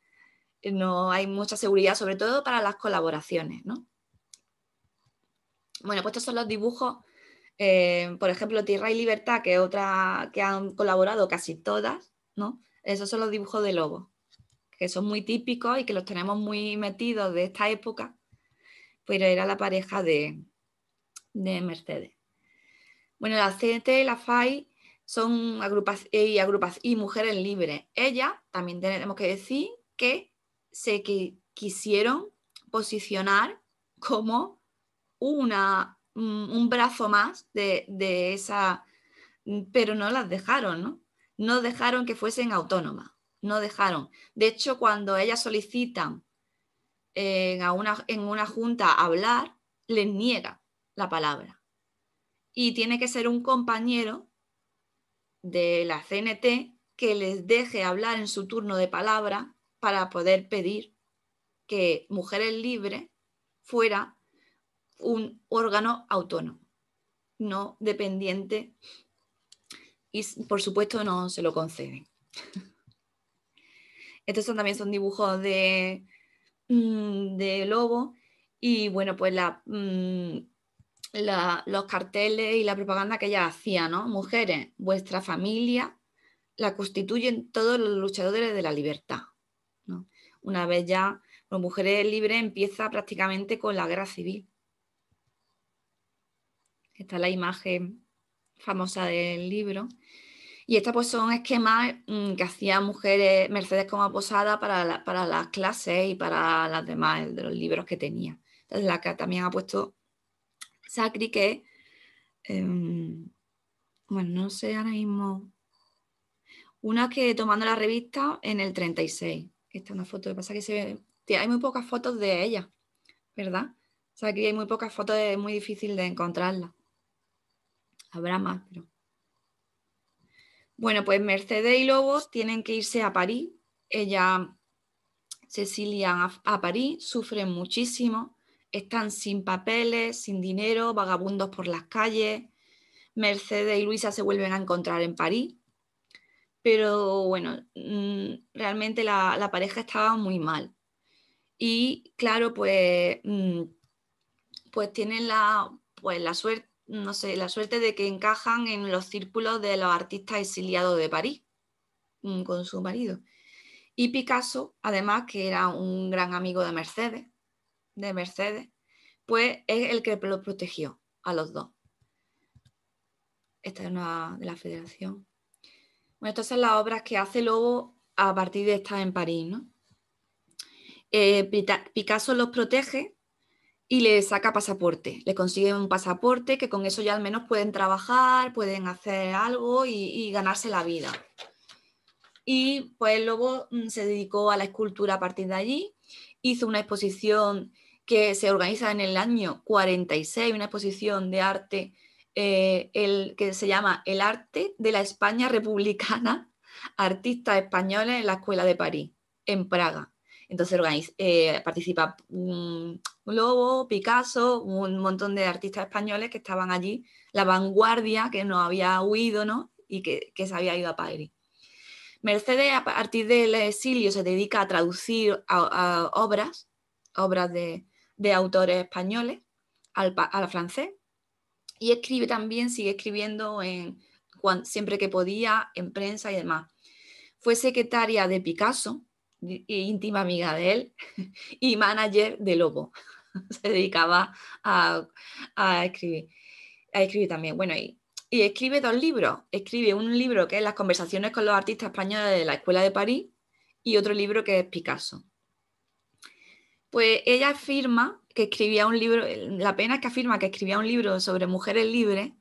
no hay mucha seguridad, sobre todo para las colaboraciones, ¿no? Bueno, pues estos son los dibujos, eh, por ejemplo, Tierra y Libertad, que otra que han colaborado casi todas, ¿no? Esos son los dibujos de Lobo, que son muy típicos y que los tenemos muy metidos de esta época, pero era la pareja de, de Mercedes. Bueno, la CT, la FAI son agrupas eh, y, mujeres libres. Ellas, también tenemos que decir que se quisieron posicionar como una, mm, un brazo más de, esa, pero no las dejaron, ¿no? No dejaron que fuesen autónomas, no dejaron. De hecho, cuando ellas solicitan en eh, una, en una junta hablar, les niega la palabra. Y tiene que ser un compañero de la CNT que les deje hablar en su turno de palabra para poder pedir que Mujeres Libres fuera un órgano autónomo, no dependiente. Y por supuesto no se lo conceden. Estos también son dibujos de, mm, de lobo. Y bueno, pues la, mm, los carteles y la propaganda que ella hacía, ¿no? Mujeres, vuestra familia la constituyen todos los luchadores de la libertad. ¿no? Una vez ya las pues, mujeres libres empieza prácticamente con la guerra civil. Esta es la imagen famosa del libro. Y esta pues, son esquemas mm, que hacían mujeres, Mercedes como Posada, para, para, las clases y para las demás, eh, de los libros que tenía. Entonces, la que también ha puesto Sacri que, em, bueno, no sé ahora mismo, una que tomando la revista en el 36, Esta es una foto, pasa que se hay muy pocas fotos de ella, ¿verdad? Sacri, hay muy pocas fotos, es muy difícil de encontrarla. Habrá más, pero... Bueno, pues Mercedes y Lobos tienen que irse a París. Ella, Cecilia, a París, sufre muchísimo están sin papeles, sin dinero, vagabundos por las calles. Mercedes y Luisa se vuelven a encontrar en París. Pero bueno, mm, realmente la, pareja estaba muy mal. Y claro, pues, mm, pues tienen la, pues, la suerte, no sé, la suerte de que encajan en los círculos de los artistas exiliados de París mm, con su marido. Y Picasso, además, que era un gran amigo de Mercedes, de Mercedes, pues es el que lo protegió a los dos. Esta es una de la federación. Bueno, estas son las obras que hace Lobo a partir de esta en París, ¿no? Eh, Picasso los protege y le saca pasaporte, le consigue un pasaporte que con eso ya al menos pueden trabajar, pueden hacer algo y, y ganarse la vida. Y pues Lobo mm, se dedicó a la escultura a partir de allí, hizo una exposición que se organiza en el año 46 una exposición de arte eh, el, que se llama El arte de la España republicana, artistas españoles en la Escuela de París, en Praga. Entonces eh, participa un mm, Lobo, Picasso, un montón de artistas españoles que estaban allí, la vanguardia que no había huido ¿no? y que, se había ido a París. Mercedes, a partir del exilio, se dedica a traducir obras, obras de, de autores españoles al, francés y escribe también, sigue escribiendo en, siempre que podía en prensa y demás. Fue secretaria de Picasso, íntima amiga de él, y manager de Lobo. Se dedicaba a, escribir, a escribir también. Bueno, y, y escribe dos libros. Escribe un libro que es Las conversaciones con los artistas españoles de la Escuela de París y otro libro que es Picasso. Pues ella afirma que escribía un libro, la pena es que afirma que escribía un libro sobre mujeres libres,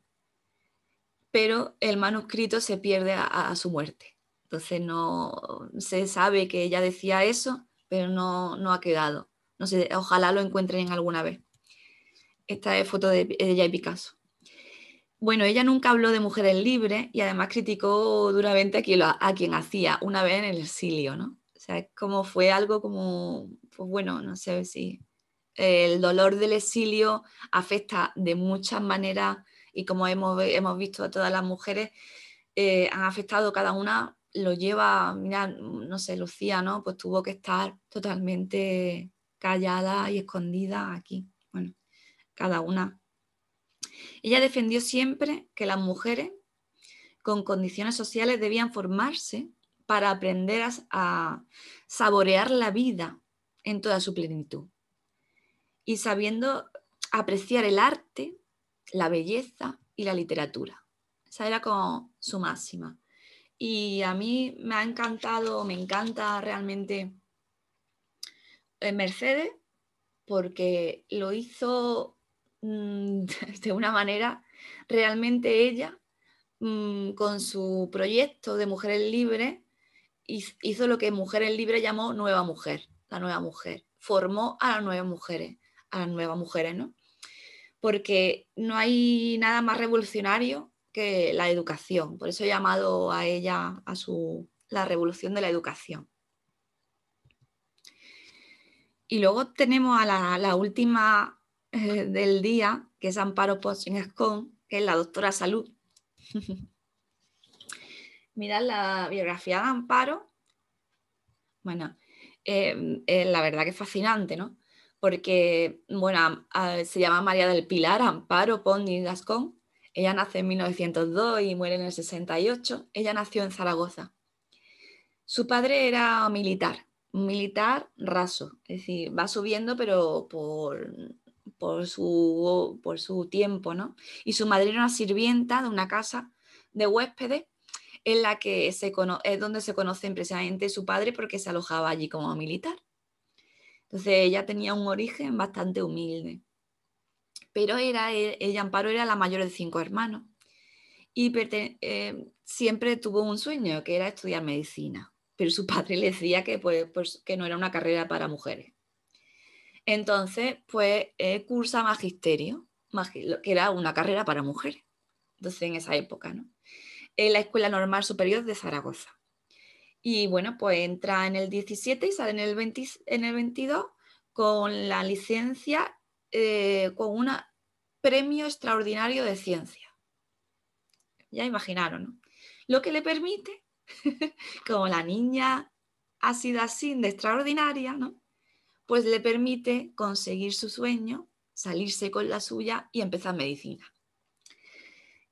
pero el manuscrito se pierde a, su muerte. Entonces no se sabe que ella decía eso, pero no, ha quedado. No sé, ojalá lo encuentren alguna vez. Esta es foto de ella y Picasso. Bueno, ella nunca habló de mujeres libres y además criticó duramente a quien, a quien hacía una vez en el exilio, ¿no? O sea, como fue algo como pues bueno, no sé si el dolor del exilio afecta de muchas maneras y como hemos, visto a todas las mujeres, eh, han afectado cada una, lo lleva, mira, no sé, Lucía, ¿no? Pues tuvo que estar totalmente callada y escondida aquí. Bueno, cada una. Ella defendió siempre que las mujeres con condiciones sociales debían formarse para aprender a saborear la vida en toda su plenitud. Y sabiendo apreciar el arte, la belleza y la literatura. Esa era como su máxima. Y a mí me ha encantado, me encanta realmente eh, Mercedes porque lo hizo mm, de una manera realmente ella mm, con su proyecto de Mujeres Libres hizo lo que Mujeres Libres llamó Nueva Mujer la nueva mujer, formó a las nuevas mujeres, a las nuevas mujeres, ¿no? Porque no hay nada más revolucionario que la educación, por eso he llamado a ella a su la revolución de la educación. Y luego tenemos a la, última eh, del día, que es Amparo pochín que es la doctora Salud. Mirad la biografía de Amparo. Bueno, Em, eh, la verdad que es fascinante, ¿no? Porque, bueno, ah, se llama María del Pilar Amparo Pondi Gascon, Ella nace en 1902 y muere en el 68. Ella nació en Zaragoza. Su padre era militar, militar raso, es decir, va subiendo pero por, por, su, por su tiempo, ¿no? Y su madre era una sirvienta de una casa de huéspedes en la que es donde se conoce precisamente su padre porque se alojaba allí como militar. Entonces ella tenía un origen bastante humilde. Pero era, e, ella Amparo era la mayor de cinco hermanos y eh, siempre tuvo un sueño que era estudiar medicina, pero su padre le decía que, pues, pues, no era una carrera para mujeres. Entonces, pues eh, cursa magisterio, que era una carrera para mujeres, entonces en esa época, ¿no? en la Escuela Normal Superior de Zaragoza. Y bueno, pues entra en el 17 y sale en el, en el 22 con la licencia, eh, con un premio extraordinario de ciencia. Ya imaginaron, ¿no? Lo que le permite, como la niña ha sido así de extraordinaria, ¿no? Pues le permite conseguir su sueño, salirse con la suya y empezar medicina.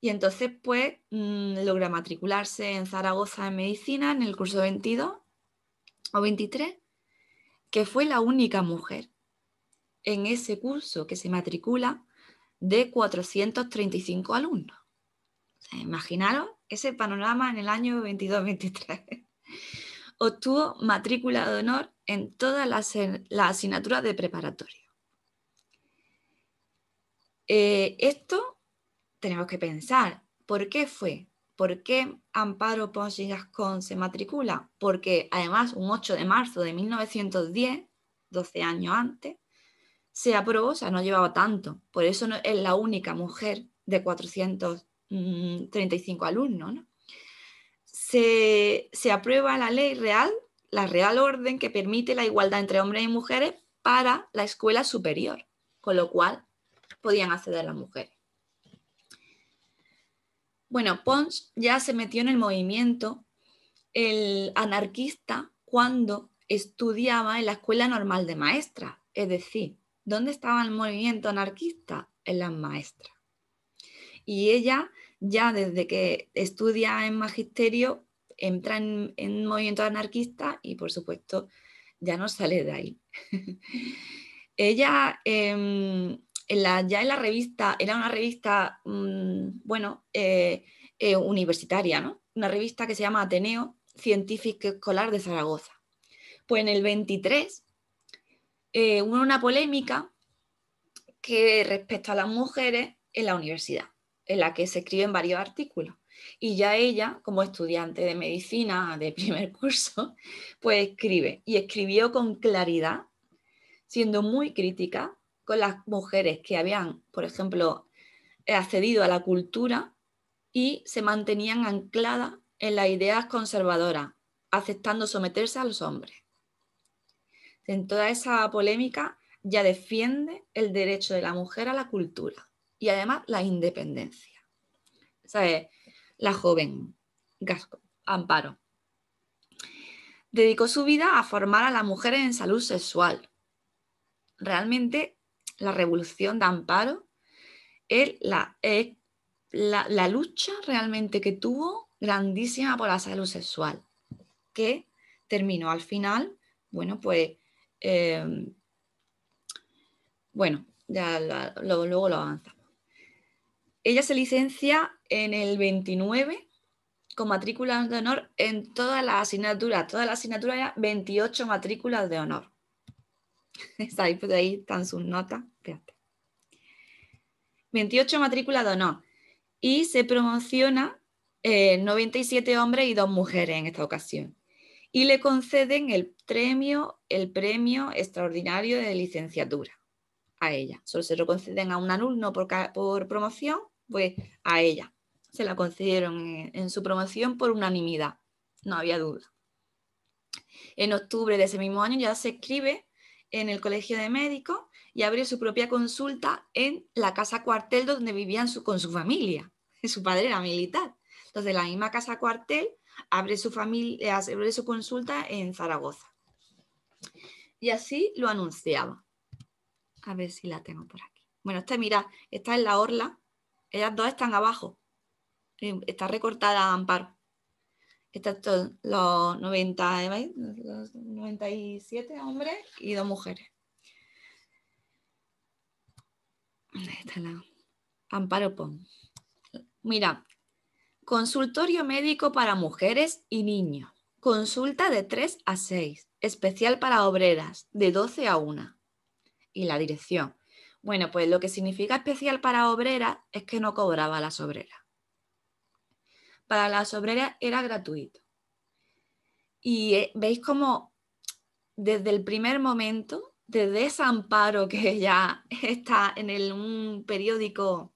Y entonces, pues, mm, logra matricularse en Zaragoza en medicina en el curso 22 o 23, que fue la única mujer en ese curso que se matricula de 435 alumnos. imaginaros ese panorama en el año 22-23. Obtuvo matrícula de honor en todas las, asignaturas de preparatorio. Eh, esto tenemos que pensar, ¿por qué fue? ¿Por qué Amparo y Gascón se matricula? Porque además un 8 de marzo de 1910, 12 años antes, se aprobó, o sea, no llevaba tanto. Por eso no, es la única mujer de 435 alumnos. Se, se aprueba la ley real, la Real Orden, que permite la igualdad entre hombres y mujeres para la escuela superior, con lo cual podían acceder las mujeres. Bueno, Pons ya se metió en el movimiento el anarquista cuando estudiaba en la Escuela Normal de maestra. es decir, ¿dónde estaba el movimiento anarquista? En las maestras. Y ella ya desde que estudia en magisterio entra en, movimiento anarquista y por supuesto ya no sale de ahí. ella em, ya en la revista, era una revista, mm, bueno, eh, eh, universitaria, Una revista que se llama Ateneo Científico Escolar de Zaragoza. Pues en el 23 eh, hubo una polémica que respecto a las mujeres en la universidad, en la que se escriben varios artículos. Y ya ella, como estudiante de medicina de primer curso, pues escribe y escribió con claridad, siendo muy crítica las mujeres que habían, por ejemplo, eh, accedido a la cultura y se mantenían ancladas en las ideas conservadoras, aceptando someterse a los hombres. En toda esa polémica ya defiende el derecho de la mujer a la cultura y además la independencia. Esa la joven Gasco, Amparo. Dedicó su vida a formar a las mujeres en salud sexual. Realmente la revolución de Amparo, es la, la, lucha realmente que tuvo grandísima por la salud sexual, que terminó al final, bueno, pues, eh, bueno, ya luego lo avanzamos. Ella se licencia en el 29 con matrículas de honor en todas las asignaturas. Todas las asignaturas ya 28 matrículas de honor. ahí, pues, ahí están sus notas. 28 matrículas no y se promociona 97 eh, hombres y dos mujeres en esta ocasión. Y le conceden el premio, el premio extraordinario de licenciatura a ella. Solo se lo conceden a un alumno por, por promoción, pues a ella. Se la concedieron en su promoción por unanimidad, no había duda. En octubre de ese mismo año ya se escribe en el Colegio de Médicos y abrió su propia consulta en la casa cuartel donde vivían con su familia. Su padre era militar. Entonces, la misma casa cuartel abre su, familia, abre su consulta en Zaragoza. Y así lo anunciaba. A ver si la tengo por aquí. Bueno, esta, mira, esta es la orla. Ellas dos están abajo. Eh, está recortada a amparo. Están los 90, los 97 hombres y dos mujeres. ¿Dónde está la Amparo Pon. Mira, consultorio médico para mujeres y niños. Consulta de 3 a 6, especial para obreras, de 12 a 1. Y la dirección. Bueno, pues lo que significa especial para obreras es que no cobraba las obreras para las obreras era gratuito. Y eh, veis como desde el primer momento, desde ese amparo que ya está en un periódico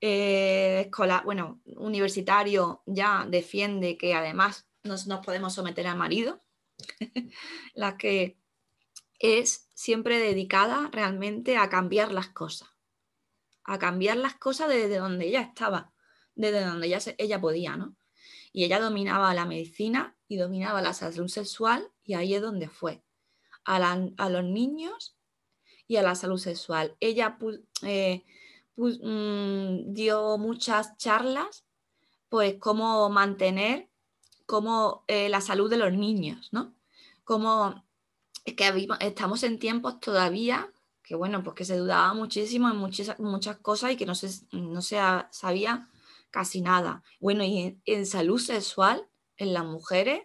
eh, escolar, bueno, universitario ya defiende que además nos, nos podemos someter al marido, la que es siempre dedicada realmente a cambiar las cosas, a cambiar las cosas desde donde ella estaba desde donde ella, ella podía, ¿no? Y ella dominaba la medicina y dominaba la salud sexual y ahí es donde fue. A, los niños y a la salud sexual. Ella eh, mm, dio muchas charlas, pues cómo mantener como, eh, la salud de los niños, ¿no? Como que estamos en tiempos todavía que bueno, pues que se dudaba muchísimo en muchas, muchas cosas y que no se, no se sabía casi nada. Bueno, y en, salud sexual, en las mujeres,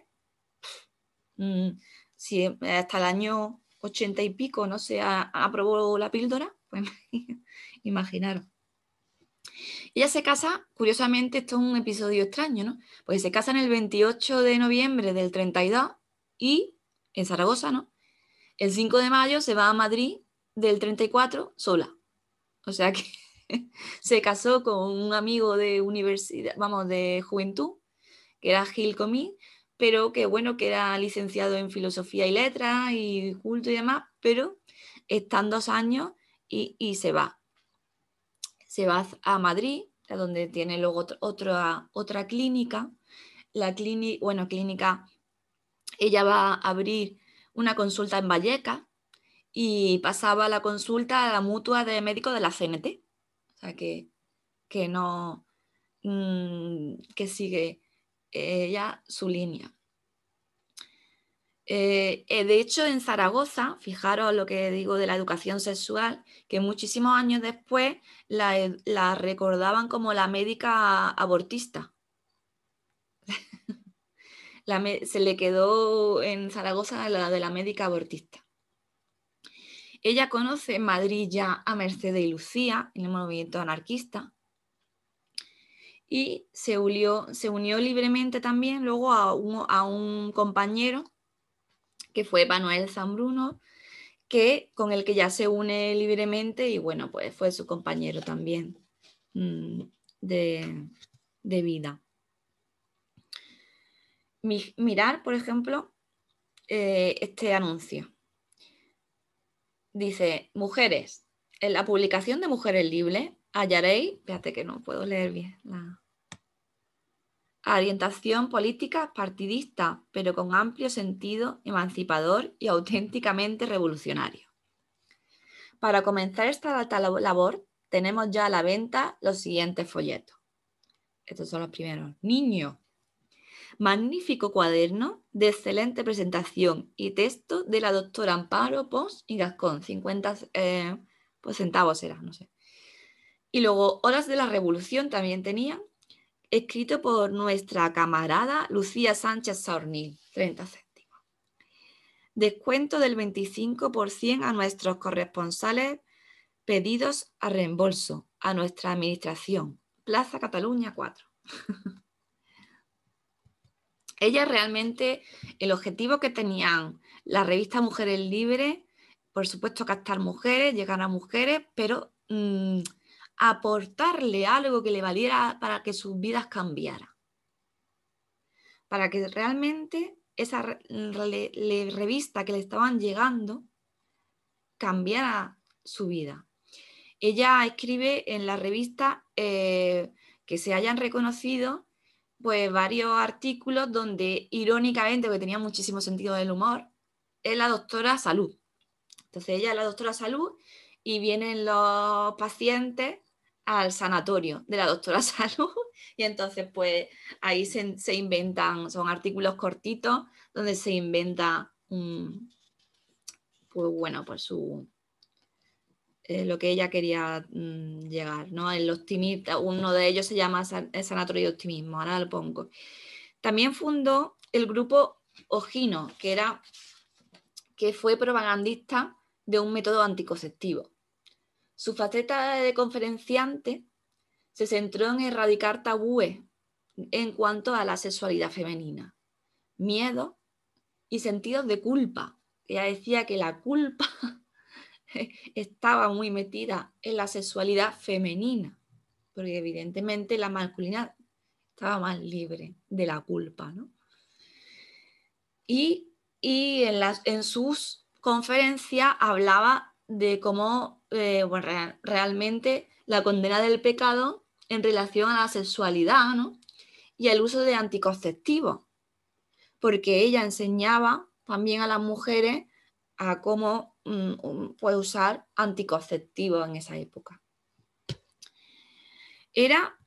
mm, si eh, hasta el año ochenta y pico no se aprobó la píldora, pues imaginaros. Ella se casa, curiosamente, esto es un episodio extraño, ¿no? Pues se en el 28 de noviembre del 32 y en Zaragoza, ¿no? El 5 de mayo se va a Madrid del 34 sola. O sea que se casó con un amigo de universidad, vamos, de juventud, que era Gil Comín, pero que bueno, que era licenciado en filosofía y letras y culto y demás, pero están dos años y, se va. Se va a Madrid, donde tiene luego otra, otra clínica. La clínica, bueno, clínica, ella va a abrir una consulta en Vallecas y pasaba la consulta a la mutua de médicos de la CNT. O sea, que, no, mm, que sigue ella eh, su línea. Eh, eh, de hecho, en Zaragoza, fijaros lo que digo de la educación sexual, que muchísimos años después la, recordaban como la médica abortista. se le quedó en Zaragoza la de la médica abortista. Ella conoce en Madrid ya a Mercedes y Lucía en el movimiento anarquista y se unió, se unió libremente también luego a un, compañero que fue Manuel Zambruno, que, con el que ya se une libremente y bueno, pues fue su compañero también mm, de, vida. mirar, por ejemplo, eh, este anuncio. Dice, mujeres, en la publicación de Mujeres Libres hallaréis, fíjate que no puedo leer bien, la orientación política partidista, pero con amplio sentido emancipador y auténticamente revolucionario. Para comenzar esta labor, tenemos ya a la venta los siguientes folletos. Estos son los primeros. Niño, Magnífico cuaderno de excelente presentación y texto de la doctora Amparo Pons y Gascón, 50 eh, pues, centavos era, no sé. Y luego Horas de la Revolución también tenía, escrito por nuestra camarada Lucía Sánchez Saornil, 30 céntimos. Descuento del 25% a nuestros corresponsales pedidos a reembolso, a nuestra administración, Plaza Cataluña 4. Ella realmente, el objetivo que tenían la revista Mujeres Libres, por supuesto, captar mujeres, llegar a mujeres, pero mm, aportarle algo que le valiera para que sus vidas cambiaran. Para que realmente esa revista que le estaban llegando cambiara su vida. Ella escribe en la revista eh, que se hayan reconocido pues, varios artículos donde, irónicamente, porque tenía muchísimo sentido del humor, es la doctora Salud. Entonces ella es la doctora Salud y vienen los pacientes al sanatorio de la doctora Salud y entonces pues ahí se, inventan, son artículos cortitos donde se inventa un, pues bueno, pues su, eh, lo que ella quería mm, llegar, ¿no? El optimista, uno de ellos se llama Sanatorio Optimismo, ahora lo pongo. También fundó el grupo Ojino, que, era, que fue propagandista de un método anticonceptivo. Su faceta de conferenciante se centró en erradicar tabúes en cuanto a la sexualidad femenina, miedo y sentidos de culpa. Ella decía que la culpa estaba muy metida en la sexualidad femenina, porque evidentemente la masculinidad estaba más libre de la culpa. Y, en, las, en sus conferencias hablaba de cómo eh, realmente la condena del pecado en relación a la sexualidad y el uso de anticonceptivos, porque ella enseñaba también a las mujeres a cómo puede usar anticonceptivo en esa época. Era,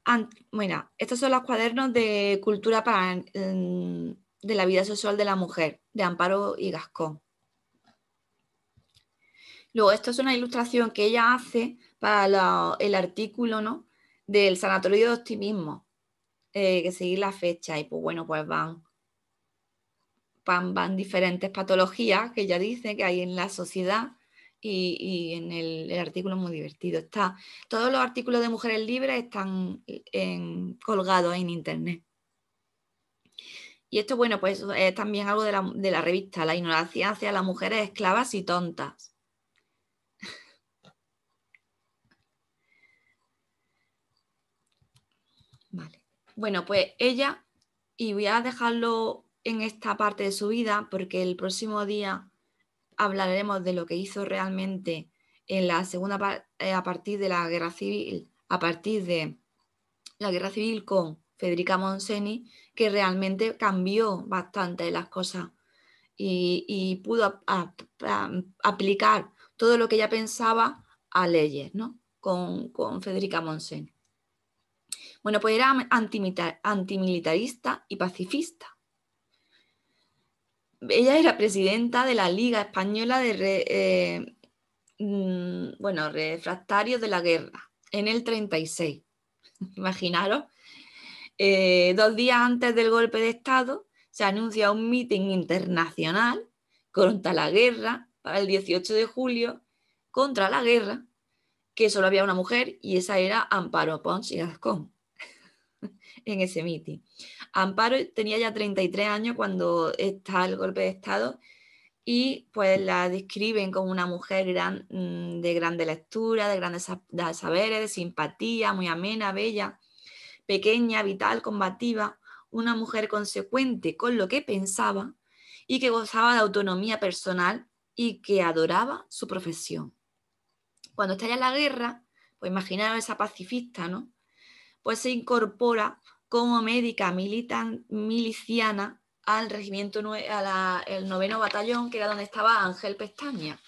estos son los cuadernos de cultura para, mm, de la vida sexual de la mujer, de Amparo y Gascón. Luego, esto es una ilustración que ella hace para el artículo ¿no? del Sanatorio de Optimismo, eh, que seguir la fecha, y pues bueno, pues van van diferentes patologías que ya dice que hay en la sociedad y, en el, artículo muy divertido. Está, todos los artículos de Mujeres Libres están colgados en Internet. Y esto, bueno, pues es también algo de la, de la revista, la ignorancia hacia las mujeres esclavas y tontas. Vale. Bueno, pues ella, y voy a dejarlo en esta parte de su vida, porque el próximo día hablaremos de lo que hizo realmente en la segunda eh, a partir de la guerra civil, a partir de la guerra civil con Federica Monseni, que realmente cambió bastante las cosas y, pudo aplicar todo lo que ella pensaba a leyes, ¿no? Con, con Federica Monseni. Bueno, pues era antimilitarista y pacifista ella era presidenta de la Liga Española de eh, mm, bueno, Refractarios de la Guerra en el 36. Imaginaros, eh, dos días antes del golpe de Estado se anuncia un mitin internacional contra la guerra para el 18 de julio, contra la guerra, que solo había una mujer y esa era Amparo Pons y Gascón. en ese miti, Amparo tenía ya 33 años cuando está el golpe de Estado y pues la describen como una mujer gran, mm, de grande lectura, de grandes saberes, de simpatía, muy amena, bella, pequeña, vital, combativa, una mujer consecuente con lo que pensaba y que gozaba de autonomía personal y que adoraba su profesión. Cuando en la guerra, pues imaginaron esa pacifista, ¿no? pues se incorpora como médica miliciana al regimiento, al noveno batallón, que era donde estaba Ángel Pestaña.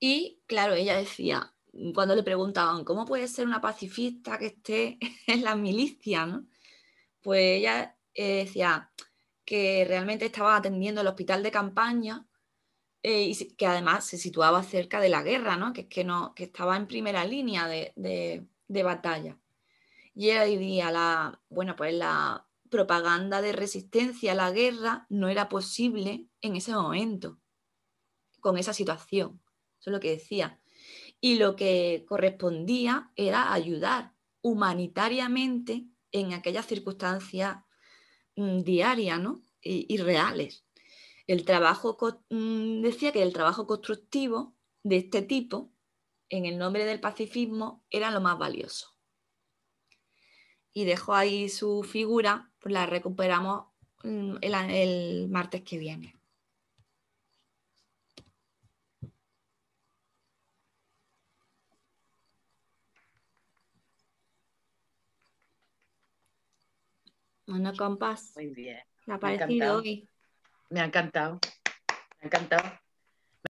Y claro, ella decía, cuando le preguntaban, ¿cómo puede ser una pacifista que esté en la milicia? Pues ella eh, decía que realmente estaba atendiendo el hospital de campaña eh, y que además se situaba cerca de la guerra, ¿no? que que, no, que estaba en primera línea de de batalla. Y hoy día la, bueno, pues la propaganda de resistencia a la guerra no era posible en ese momento, con esa situación. Eso es lo que decía. Y lo que correspondía era ayudar humanitariamente en aquellas circunstancias mm, diarias ¿no? y, y, reales. El trabajo, mm, decía que el trabajo constructivo de este tipo en el nombre del pacifismo era lo más valioso. Y dejo ahí su figura, pues la recuperamos mm, el, martes que viene. Bueno, compás. Me ha parecido hoy. Me ha encantado. Me ha encantado.